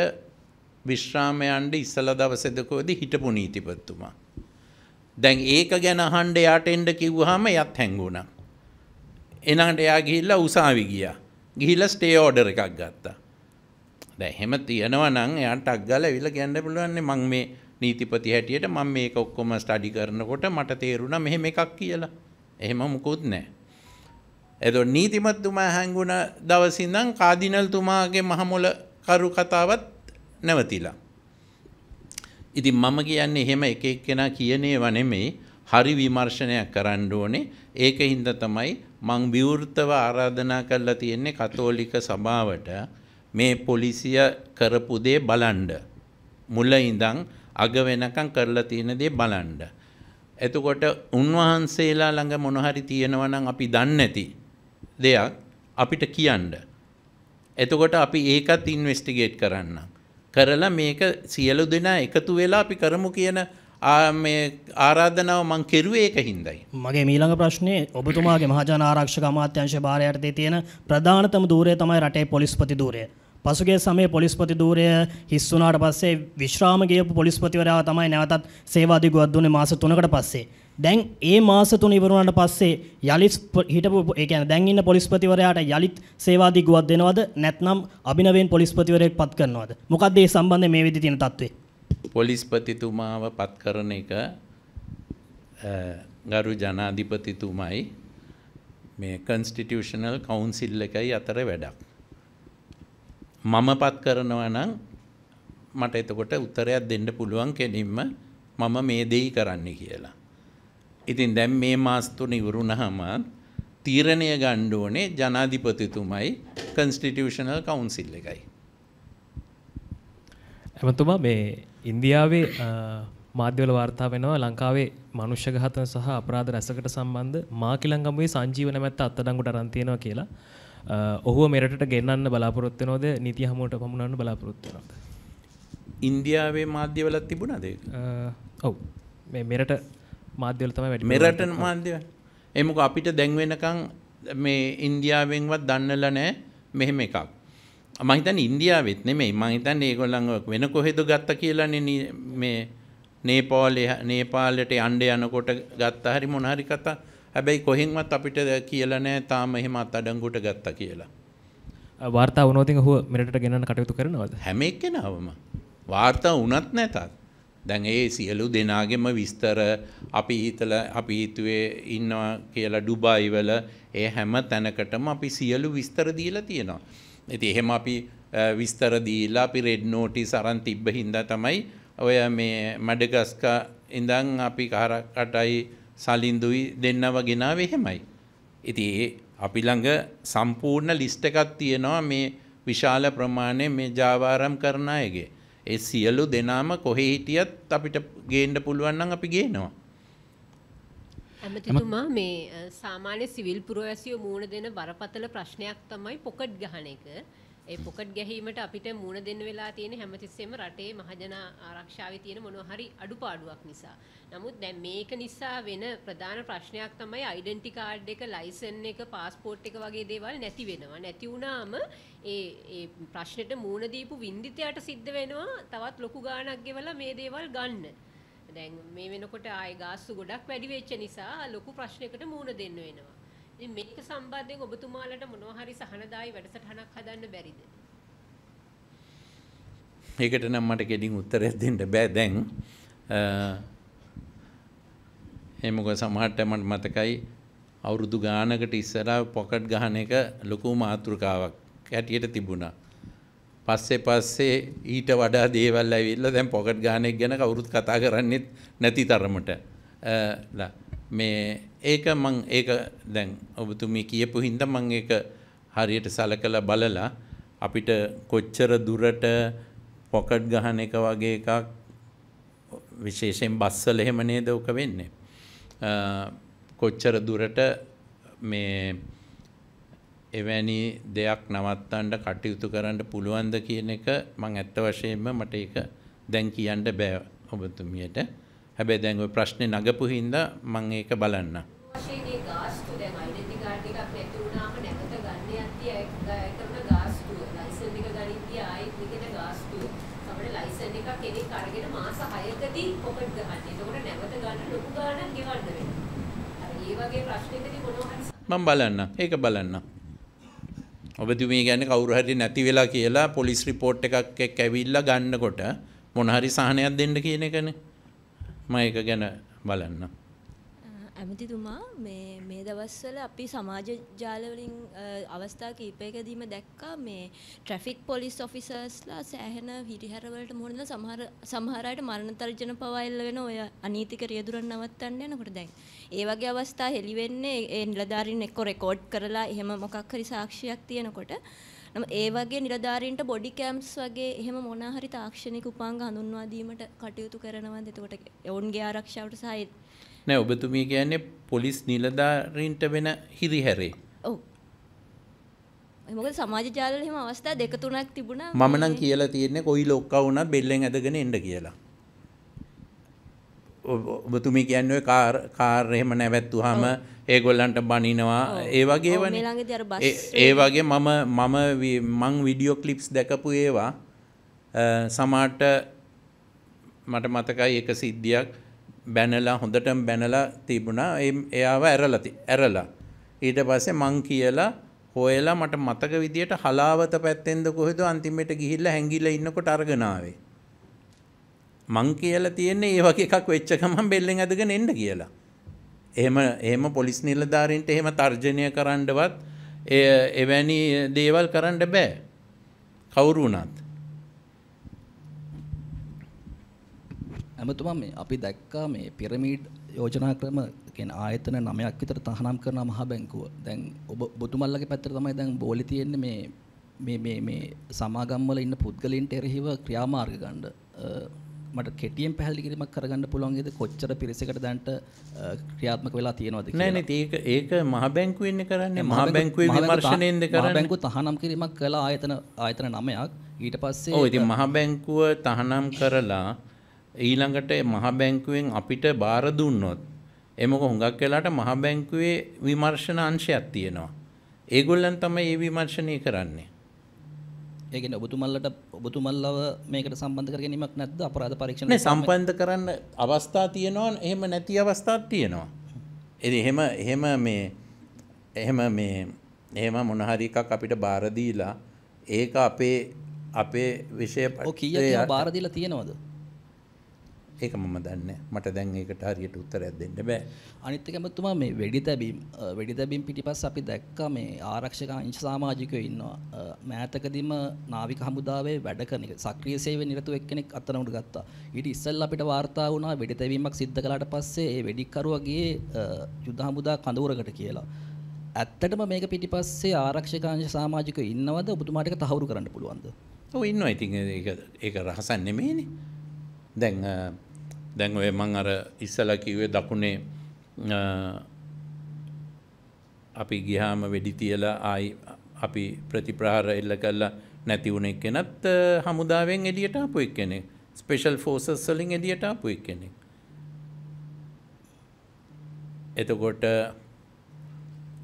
විශ්‍රාමයන්ට ඉස්සල දවසෙදකෝද හිටපු නීතිපත්තුමා. දැන් ඒක ගැන අහන්ඩ යාට එන්ඩ කිව්වහම යත් හැංගුණා. එනට එයා ගිහිල්ල උසාවි ගිය ගිහිල ස්ටේ ෝඩර එකක් ගත්තා. දැ හෙම තියෙනව නං එයාට අක්ගල විල ගැන්ඩ පුළුවන්නේ මං මේ නීතිපති හැටියට මම මේක ඔක්කොම ස්ටඩි කරනකොට මට තේරුණා මෙහෙම එකක් කියලා. එහෙම මුකුත් නැහැ. එතකොට නීතිමත්තුමා හැංගුණ දවසේ ඉඳන් කාඩිනල්තුමාගේ මහමුල කරු කතාවත් නැවතිලා. ඉතින් මම කියන්නේ එහෙම එක එක්කෙනා කියන ඒවා නෙමෙයි හරි විමර්ශනයක් කරන්න ඕනේ. ඒක හින්දා තමයි මං විවෘතව ආරාධනා කරලා තියෙන්නේ කතෝලික සභාවට මේ පොලිසිය කරපු දේ බලන්න. මුල ඉඳන් අග වෙනකම් කරලා තියෙන දේ බලන්න. එතකොට උන්වහන්සේලා ළඟ මොන හරි තියෙනවා නම් අපි දන්නේ නැති දෙයක් අපිට කියන්න. එතකොට අපි ඒකත් ඉන්වෙස්ටිගේට් කරන්න. කරලා මේක සියලු දෙනා එකතු වෙලා අපි කරමු කියන ආරාධනාව මං කෙරුවේ ඒක හින්දයි. මගේ මීළඟ ප්‍රශ්නේ ඔබතුමාගේ මහජන ආරක්ෂක අමාත්‍යංශ භාරයටතේ තියෙන ප්‍රධානතම ධූරය තමයි රටේ පොලිස්පති ධූරය. පසුගිය සමයේ පොලිස්පති ධූරය හිස් වුණාට පස්සේ විශ්‍රාම ගියපු පොලිස්පතිවරයා තමයි නැවතත් සේවා දිගුවක් දුන්නේ මාස 3කට පස්සේ. දැන් ඒ මාස 3 ඉවර වුණාට පස්සේ යලිත් හිටපු ඒ කියන්නේ දැන් ඉන්න පොලිස්පතිවරයාට යලිත් සේවා දිගුවක් දෙනවද නැත්නම් අභිනවයෙන් පොලිස්පතිවරයෙක් පත් කරනවද? මොකක්ද මේ සම්බන්ධයෙන් මේ විදිහේ තියෙන තත්ත්වය? පොලිස්පතිතුමාව පත් කරන එක ගරු ජනාධිපතිතුමයි මේ කන්ස්ටිටියුෂනල් කවුන්සිල් එකයි අතර වැඩක්. මමපත් කරනවා නම් මට එතකොට උත්තරයක් දෙන්න පුළුවන් කෙනින්ම මම මේ දෙයි කරන්න කියලා. ඉතින් දැන් මේ මාස තුන ඉවරුනහම තීරණය ගන්න ඕනේ ජනාධිපතිතුමයි කන්ස්ටිටියුෂනල් කවුන්සිල් එකයි. එමතුමා මේ ඉන්දියාවේ මාධ්‍යවල වාර්තා වෙනවා ලංකාවේ මනුෂ්‍ය ඝාතන සහ අපරාධ රැසකට සම්බන්ධ මාකිලංගමුවේ සංජීව නැමැත්ත අත්අඩංගුවට අරන් තියෙනවා කියලා. ඔහුව මෙරට ගෙන්න්න බලාපොරොත්ත නොද නිති හමෝට පමුණන්න බලාපොරොත්තුන ඉන්දියාවේ මාධ්‍යවලත් තිබුණද ඔව් මෙරට මාධ්‍යවල තම වැඩ මෙරට මාධ්‍යව එමක අපිට දැන්වෙනකං මේ ඉන්දියාවෙන්වත් දන්නල නෑ මෙහෙම එකක් මහිතන් ඉන්දියාවෙත් නෙමේ මහිතන් ඒගොල්ලඟක් වෙන කොහෙද ගත්ත කියලන මේ නේපාලය නේපාලට අන්ඩ යනකොට ගත්ත හරි මොනහරි කතා හැබැයි කොහෙන්වත් අපිට කියලා නෑ තාම එහෙම අත්අඩංගුවට ගත්තා කියලා. වාර්තා වුණොත් ඉතින් ඔහු මෙරටට ගෙනන්න කටයුතු කරනවද? හැම එක්කෙනාවම. වාර්තා වුණත් නැතත් දැන් ඒ සියලු දෙනාගෙම විස්තර අපි හිතල අපි හිතුවේ ඉන්නවා කියලා ඩුබායි වල ඒ හැම තැනකටම අපි සියලු විස්තර දීලා තියෙනවා. ඉතින් එහෙම අපි විස්තර දීලා අපි රෙඩ් නෝටිස් අරන් තිබ්බ හින්දා තමයි ඔය මේ මඩගස්කා ඉඳන් අපි කරකටයි සලින්දුයි දෙන්නව ගෙනාව එහෙමයි. ඉති අපි ළඟ සම්පූර්ණ ලිස්ට එකක් තියෙනවා මේ විශාල ප්‍රමාණය මේ ජාවාරම් කරන අයගේ. ඒ සියලු දෙනාම කොහේ හිටියත් අපිට ගේන්න පුළුවන් නම් අපි ගේනවා. ඇමතිතුමා මේ සාමාන්‍ය සිවිල් පුරවැසියෝ මූණ දෙන බරපතල ප්‍රශ්නයක් තමයි පොකට් ගහන එක. ඒ පොකට් ගැහීමට අපිට මුණ දෙන්න වෙලා තියෙන හැමතිස්සෙම රටේ මහජන ආරක්ෂාවේ තියෙන මොනවා හරි අඩුපාඩුවක් නිසා. නමුත් දැන් මේක නිසා වෙන ප්‍රධාන ප්‍රශ්නයක් තමයි ඩෙන්ටි කාඩ් එක ලයිසන් එක පාස්පෝට් එක වගේ දේවල් නැති වෙනවා නැති වුණාම ඒ ඒ ප්‍රශ්නෙට මූණ දීපු වින්දිතයාට සිද්ධ වෙනවා තවත් ලොකු ගාණක් ගෙවලා මේ දේවල් ගන්න දැන් මේ වෙනකොට ආයේ ගාස්තු ගොඩක් වැඩි වෙච්ච නිසා ලොකු ප්‍රශ්නයකට මූණ දෙන්න වෙනවා මේක සම්බන්ධයෙන් ඔබතුමාලට මොනවා හරි සහනදායි වැඩසටහනක් හදන්න බැරිද? ඒකට නම් මට කෙලින් උත්තරයක් දෙන්න බෑ දැන්. ඒ මොකද සමහරට මට මතකයි අවුරුදු ගානකට ඉස්සරහා පොකට් ගහන එක ලොකු මාතෘකාවක් හැටියට තිබුණා. පස්සේ පස්සේ ඊට වඩා දේවල් ඇවිල්ලා දැන් පොකට් ගහන එක ගැන කවුරුත් කතා කරන්නේ නැති තරමට. මේ ඒක මං ඒක දැන් ඔබතුමී කියපු හින්දා මං ඒක හරියට සලකලා බලලා අපිට කොච්චර දුරට පොකට් ගහන එක වගේ එකක් විශේෂයෙන් බස්සල එහෙම නේද ඔක වෙන්නේ. කොච්චර දුරට මේ එවැනි දෙයක් නවත්තන්න කටයුතු කරන්න පුළුවන්ද කියන එක මං ඇත්ත වශයෙන්ම මට ඒක දැන් කියන්න බෑ ඔබතුමියට. හැබැයි දැන් ওই ප්‍රශ්නේ නගපු හින්දා මම ඒක බලන්න. මම බලන්න. ඒක බලන්න. ඔබතුමී කියන්නේ කවුරු හරි නැති වෙලා කියලා පොලිස් රිපෝට් එකක් ඇවිල්ලා ගන්නකොට මොන හරි සහනයක් දෙන්න කියන එකනේ. මම ඒක ගැන බලන්න. ඇමතිතුමා මේ මේ දවස්වල අපි සමාජ ජාලවලින් අවස්ථා කීපයකදීම දැක්කා මේ ට්‍රැෆික් පොලිස් ඔෆිසර්ස්ලා සෑහෙන හිරිහැරවලට මුහුණ දෙලා සමහර සමහර අයට මරණ තර්ජන පවා එල්ල වෙන ඔය අනීතික රියදුරන් නවත්තන්න යනකොට දැන් ඒ වගේ අවස්ථා හෙලි වෙන්නේ ඒ නිලධාරීන් එක්ක රෙකෝඩ් කරලා එහෙම මොකක් හරි සාක්ෂියක් තියෙනකොට නම් ඒ වගේ නිලධාරීන්ට බොඩි කැම්ස් වගේ එහෙම මොනවා හරි තාක්ෂණික උපාංග හඳුන්වා දීමට කටයුතු කරනවද එතකොට ඔවුන්ගේ ආරක්ෂාවට සහ නෑ ඔබතුමිය කියන්නේ පොලිස් නිලධාරීන්ට වෙන හිරිහැරේ. ඔව්. මොකද සමාජ ජාලවල එහෙම අවස්ථා දෙක තුනක් තිබුණා. මම නම් කියලා තියෙන්නේ කොයි ලොක්කා වුණත් බෙල්ලෙන් ඇදගෙන එන්න කියලා. ඔබතුමි කියන්න කාර්යහෙම නැවැත්තුහම ඒගොල්ලන්ට බනිනවා ඒ වගේ වන ඒ වගේ මම මම මං විඩියෝ කලිප්ස් දැකපු ඒවා සමාට මට මතකයි එක සිද්ධියක් බැනලා හොඳටම බැනලා තිබුණා එයාව ඇරලති ඇරලා ඊට පස්සේ මං කියලා හොයලා මට මතක විදියට හලාවත පැත්තෙන්ද කොහෙද අන්තිමට ගිහිල්ලා හැංගිලා ඉන්නකොට අරගෙන ආවේ මං කියලා තියෙන්නේ ඒ වගේ එකක් වෙච්ච ගමන් බෙල්ලෙන් ඇදගෙන එන්න කියලා. එහෙම එහෙම පොලිස් නිලධාරීන්ට එහෙම තර්ජනය කරන්නවත් එවැනි දේවල් කරන්න බෑ. කවුරු වුණත්. ඇමතුමා මේ අපි දැක්කා මේ පිරමීඩ් යෝජනා ක්‍රම කියන්නේ ආයතන 9ක් විතර තහනම් කරන මහා බැංකුව. දැන් ඔබ ඔබතුමල්ලගේ පැත්තට තමයි දැන් බෝලේ තියෙන්නේ මේ මේ මේ මේ සමාගම් වල ඉන්න පුද්ගලින්ට එරෙහිව ක්‍රියාමාර්ග ගන්න මට කෙටියෙන් පැහල්ලි කිරීමක් කරගන්න පුළුවන්ගේද කොච්චර පිරිසකට දැන්ට ක්‍රියාත්මක වෙලා තියෙනවද නෑන ඒක ඒක මහ බැංකුවෙන්න කරන්න මහ බැංකුවේ විමර්ශණයෙන්ද කර බැංකු තහනම් කිරීමක් කලා ආයතන ආයතන නමයක් ඊට පස්සේ ඉති මහ බැංකුව තහනම් කරලා ඊළඟට මහ බැංකුවෙන් අපිට බාර දුන්නොත් එමක හුඟක් වෙලාට මහ බැංකුවේ විමර්ශන අංශයක් තියෙනවා. ඒගොල්ලන් තමයි ඒ විමර්ශනය කරන්නේ. ඒ කියන්නේ ඔබතුමල්ලට ඔබතුමල්ලව මේකට සම්බන්ධ කර ගැනීමක් නැද්ද අපරාධ පරීක්ෂණ නෑ සම්බන්ධ කරන්න අවස්ථා තියෙනවා එහෙම නැති අවස්ථාත් තියෙනවා. ඉතින් එහෙම එහෙම මේ එහෙම මේ එහෙම මොන හරි එකක් අපිට බාර දීලා ඒක අපේ අපේ විෂය ඔය කීයක් බාර දීලා තියෙනවද? ඒක මම දන්න මට දැන් ඒකට හරියට උත්තරයක් දෙන්න බෑ අනිත්ක ඇමතුමා මේ වෙඩි තැබීම් වෙඩි තැබීම් පිටිපස් අපි දැක්ක මේ ආරක්ෂක අංශ සාමාජිකයෝ ඉන්නවා මෑතකදීම නාවික හමුදාවේ වැඩ කරන සක්‍රීය සේවයේ නිරත වෙ කෙනෙක් අත්අඩංගුවට ගත්තා ඊට ඉස්සෙල්ලා අපිට වාර්තා වුණා වෙඩි තැබීමක් සිද්ධ කළාට පස්සේ ඒ වෙඩිකරුවා ගියේ යුද හමුදා කඳවුරකට කියලා ඇත්තටම මේක පිටිපස්සේ ආරක්ෂකාංශ සමාජික ඉන්නවද ඔබතුමාට තහවුරු කරන්න පුළුවන්ද? ඔව් ඉන්නවා. ඉතින් ඒක ඒක රහසක් නෙමෙයිනේ. දැන් දැන් ඔය මං අර ඉස්සලා කිව්වේ දකුණේ අපි ගිහාම වෙඩි තියලා ආයි අපි ප්‍රතිප්‍රහාර එල්ල කළා නැති වුණ එක්කෙනත් හමුදාවෙන් එළියට ආපු එක්කෙනෙක්. ස්පෙෂල් ෆෝසස් වලින් එළියට ආපු එක්කෙනෙක්. එතකොට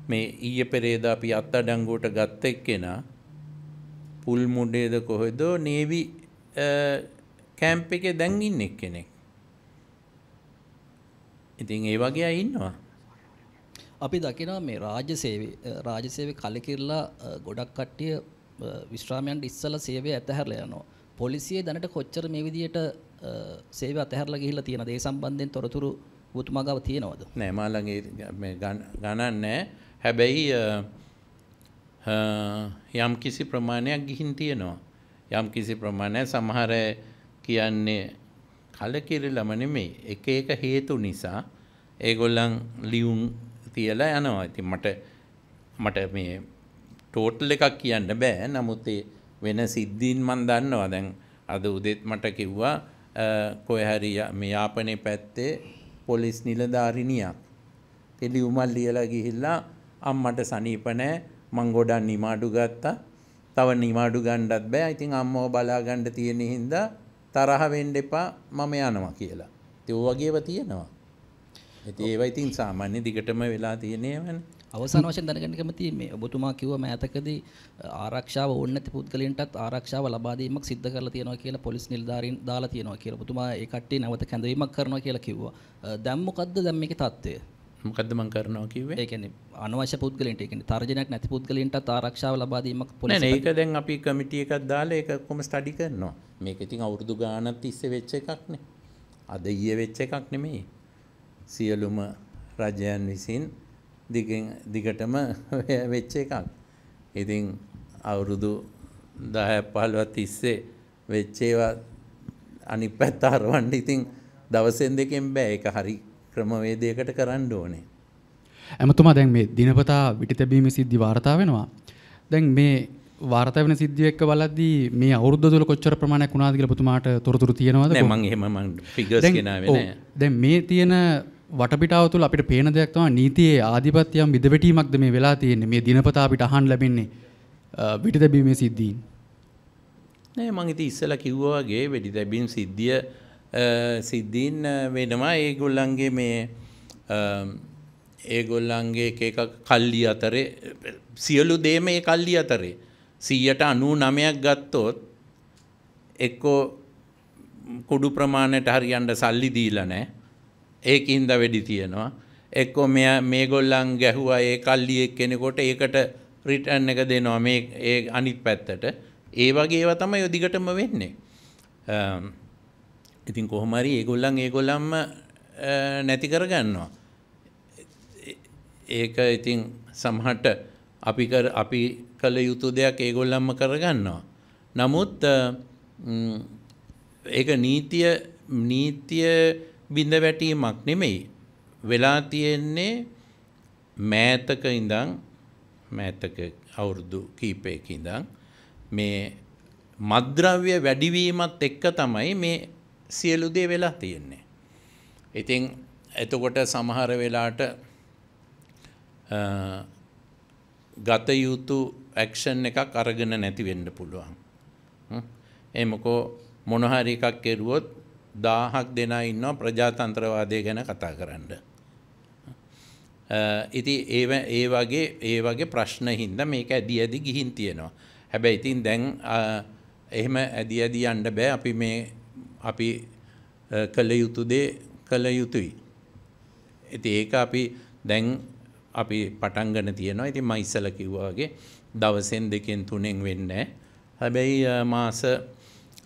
මේ ඊයේ පෙරේදා අපි අත්අඩංගුවට ගත්ත එක්කෙනා පුල් මුඩේද කොහෙද නේවි කැම්ප් එකේ දැන් ඉන්න එක්කෙනෙක්. ඉතින් ඒ වගේ අය ඉන්නවා. අපි දකිනවා මේ රාජ්‍යසේවේ රාජ්‍යසේවේ කලකිරලා ගොඩක් කට්ටිය විශ්‍රාමයන්ට ඉස්සලා සේවය ඇතහැරලා යනවා. පොලිසිය දැනට කොච්චර මේ විදියට සේවය ඇතහැරලා ගිහිල්ලා තියෙනද? ඒ සම්බන්ධයෙන් තොරතුරු ඔබතුමා ගාව තියෙනවද? නෑ මා ළඟ මේ ගණන් නෑ. හැබැයි යම් කිසි ප්‍රමාණයක් ගිහින් තියෙනවා. යම් කිසි ප්‍රමාණයක් සමහර කියන්නේ කලකිරිලම නෙමෙයි එක එක හේතු නිසා ඒගොල්ලන් ලියුම් තියලා යනවා. ඉතින් මට මට මේ ටෝටල් එකක් කියන්න බෑ. නමුත් වෙන සිද්ධීන් මන් දන්නවා. දැන් අද උදෙත් මට කිව්වා කොහේ හරි මේ යාපනයේ පැත්තේ පොලිස් නිලධාරිනියක් එළියුමල් ලියලා ගිහිල්ලා අම්මට සනීප නැහැ මං ගොඩක් නිමාඩු ගත්තා තව නිමාඩු ගන්නත් බෑ ඉතින් අම්මව බලා ගන්න තියෙන හින්දා තරහ වෙන්න එපා මම යනවා කියලා. ඉතින් ඔය වගේව තියෙනවා. ඉතින් ඒවා ඉතින් සාමාන්‍ය දිගටම වෙලා තියෙන ඒවානේ. අවසාන වශයෙන් දැනගන්න කැමතියි මේ ඔබතුමා කිව්ව මෑතකදී ආරක්ෂාව ඕනේ නැති පුද්ගලයන්ටත් ආරක්ෂාව ලබා දීමක් සිද්ධ කරලා තියෙනවා කියලා පොලිස් නිලධාරීන් දාලා තියෙනවා කියලා. ඔබතුමා ඒ කට්ටිය නැවත කැඳවීමක් කරනවා කියලා කිව්වා. දැන් මොකද්ද දැන් මේකේ தත්ත්වය? මොකද මං කරනවා කිව්වේ ඒ කියන්නේ අනවශ්‍ය පුද්ගලයන්ට ඒ කියන්නේ තර්ජනයක් නැති පුද්ගලයන්ටත් ආරක්ෂාව ලබා දීමක් පොලිසිය නෑ ඒක දැන් අපි කමිටි එකක් දාලා ඒක කොහොම ස්ටඩි කරනවා මේක ඉතින් අවුරුදු ගාණක් තිස්සේ වෙච්ච එකක් නේ අද ඊයේ වෙච්ච එකක් නෙමෙයි සියලුම රජයන් විසින් දිගෙන් දිගටම වෙච්ච එකක් ඉතින් අවුරුදු 10 15 තිස්සේ වෙච්ච ඒවා අනිත් පැත්ත හරවන්න ඉතින් දවසෙන් දෙකෙන් බෑ ඒක හරියි ක්‍රමවේදයකට කරන්න ඕනේ. ඇමතුමා දැන් මේ දිනපතා විටි තැබීම සිද්ධි වාර්තා වෙනවා. දැන් මේ වාර්තා වෙන සිද්ධිය එක්ක බලද්දී මේ අවුරුද්ද තුළ කොච්චර ප්‍රමාණයක් වුණාද කියලා ඔබතුමාට තොරතුරු තියෙනවද? නෑ මම එහෙම මම ෆිගර්ස් ගෙනාවේ නෑ. දැන් මේ තියෙන වටපිටාව තුළ අපිට පේන දෙයක් තමයි නීතියේ ආධිපත්‍යම් බිඳවැටීමක්ද මේ වෙලා තියෙන්නේ. මේ දිනපතා අපිට අහන්න ලැබෙන්නේ පිටදැබීමේ සිද්ධීන්. නෑ මම ඉතින් ඉස්සලා කිව්වා වගේ වෙඩි තැබීම් සිද්ධිය සිද්ධීන් වෙනවා ඒගොල්ලන්ගේ මේ ඒගොල්ලන්ගේ එක කල්ලි අතරේ සියලු දේම ඒ කල්ලි අතරේ සීයට අනූ නමයක් ගත්තොත් එක්කෝ කුඩු ප්‍රමාණයට හරියන්ට සල්ලි දීලා නෑ ඒකින්ද වැඩි තියෙනවා එක්කෝ මෙය මේගොල්ලන් ගැහුවා ඒ කල්ලි එක්කෙනෙකොට ඒකට රිටර්න් එක දෙනවා මේ ඒ අනිත් පැත්තට ඒ වගේ ඒවා තමයි ඔය දිගටම වෙන්නේ ඉතින් කොහොමරි ඒගොල්ලන් ඒගොල්ලන්ම නැති කරගන්නවා. ඒක ඉතින් සමහට අපි අපි කළ යුතු දෙයක් ඒගොල්ලම්ම කරගන්නවා. නමුත් ඒක නීතිය නීතිය බිඳ වැටීමක් නෙමෙයි. වෙලා තියෙන්නේ මෑතක ඉඳන් මෑතක අවුරුදු කීපයක ඉඳන් මේ මද්‍රව්‍ය වැඩිවීමත් එක්ක තමයි මේ සියලු දේ වෙලා තියෙන්නේ. ඉතින් එතකොට සමහර වෙලාට ගත යුතු ඇක්ෂන් එකක් අරගෙන නැති වෙන්න පුළුවන්. එමකෝ මොනහරි එකක් කෙරුවොත් දාහක් දෙනා ඉන්නවා ප්‍රජාතන්ත්‍රවාදය ගැන කතා කරන්න. ඉති ඒ වගේ ඒ වගේ ප්‍රශ්න හින්ද මේක ඇදි ඇදි ගිහින් තියෙනවා. හැබැයි ඉතින් දැන් එහෙම ඇදි ඇදි යන්න බෑ අපි මේ අපි කළ යුතු දේ කළ යුතුයි. ඉතින් ඒක අපි දැන් අපි පටන් ගන්න තියෙනවා. ඉතින් මම ඉස්සලා කිව්වා වගේ දවසෙන් දෙකෙන් තුනෙන් වෙන්නේ හැබැයි මාස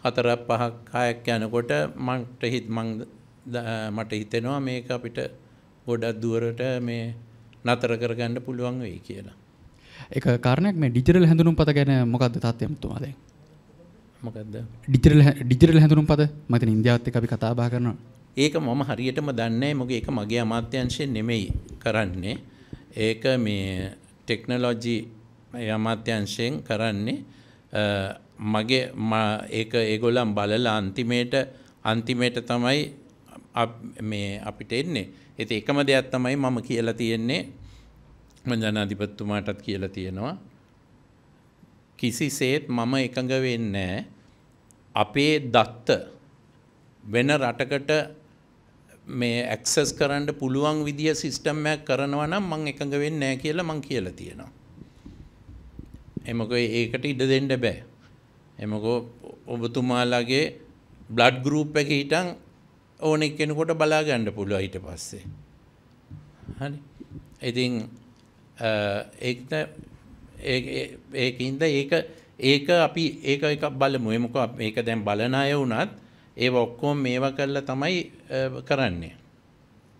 හතරක් පහක් හයක් යනකොට මට හිත මං මට හිතෙනවා මේක අපිට ගොඩක් දුරට මේ නතර කරගන්න පුළුවන් වෙයි කියලා. ඒක කාරණයක් මේ ඩිජිටල් හැඳුනුම්පත ගැන මොකද්ද තාත්තේ අම්තුමා දැන්? මොකක්ද ඩිතරල ඩිතරල හැඳුරුම් පද මතින ඉන්දියාවත්ත අපි කතාබා කරනවා ඒක මම හරියටම දන්නේ මොක එක මගේ අමාත්‍යංශයෙන් නෙමෙයි කරන්නේ ඒක මේ ටෙක්නොලොජි අමාත්‍යංශයෙන් කරන්නේ මගේ ඒක ඒගොල්ලම් බලලා අන්තිමේට අන්තිමේට තමයි මේ අපිට එන්නේ එති එකම දෙයක් තමයි මම කියලා තියෙන්නේ මජනාධිපත්තුමාටත් කියලා තියෙනවා කිසිසේත් මම එකඟ වෙන්නේ අපේ දත්ත වෙන රටකට මේ ඇක්සස් කරන්න පුළුවන් විදිිය සිිස්ටම්මයක් කරනවා නම් මං එකඟ වෙන්න නෑ කියලා මං කියල තියෙනවා. එමක ඒකට ඉඩ දෙන්න බෑ. එමකෝ ඔබතුමාලාගේ බ්ලඩ් ගරුප් එක හිටන් ඕන එක් කෙනකොට බලා ගණ්ඩ පුළුව හිට පස්සේ. හරි ඉතින් ඒක්ත ඒකඉන්ද ඒක ඒක අපි ඒක එකක් බලමු එමක ඒක දැන් බලන අය වුණත් ඒ ඔක්කෝම් මේවා කරලා තමයි කරන්නේ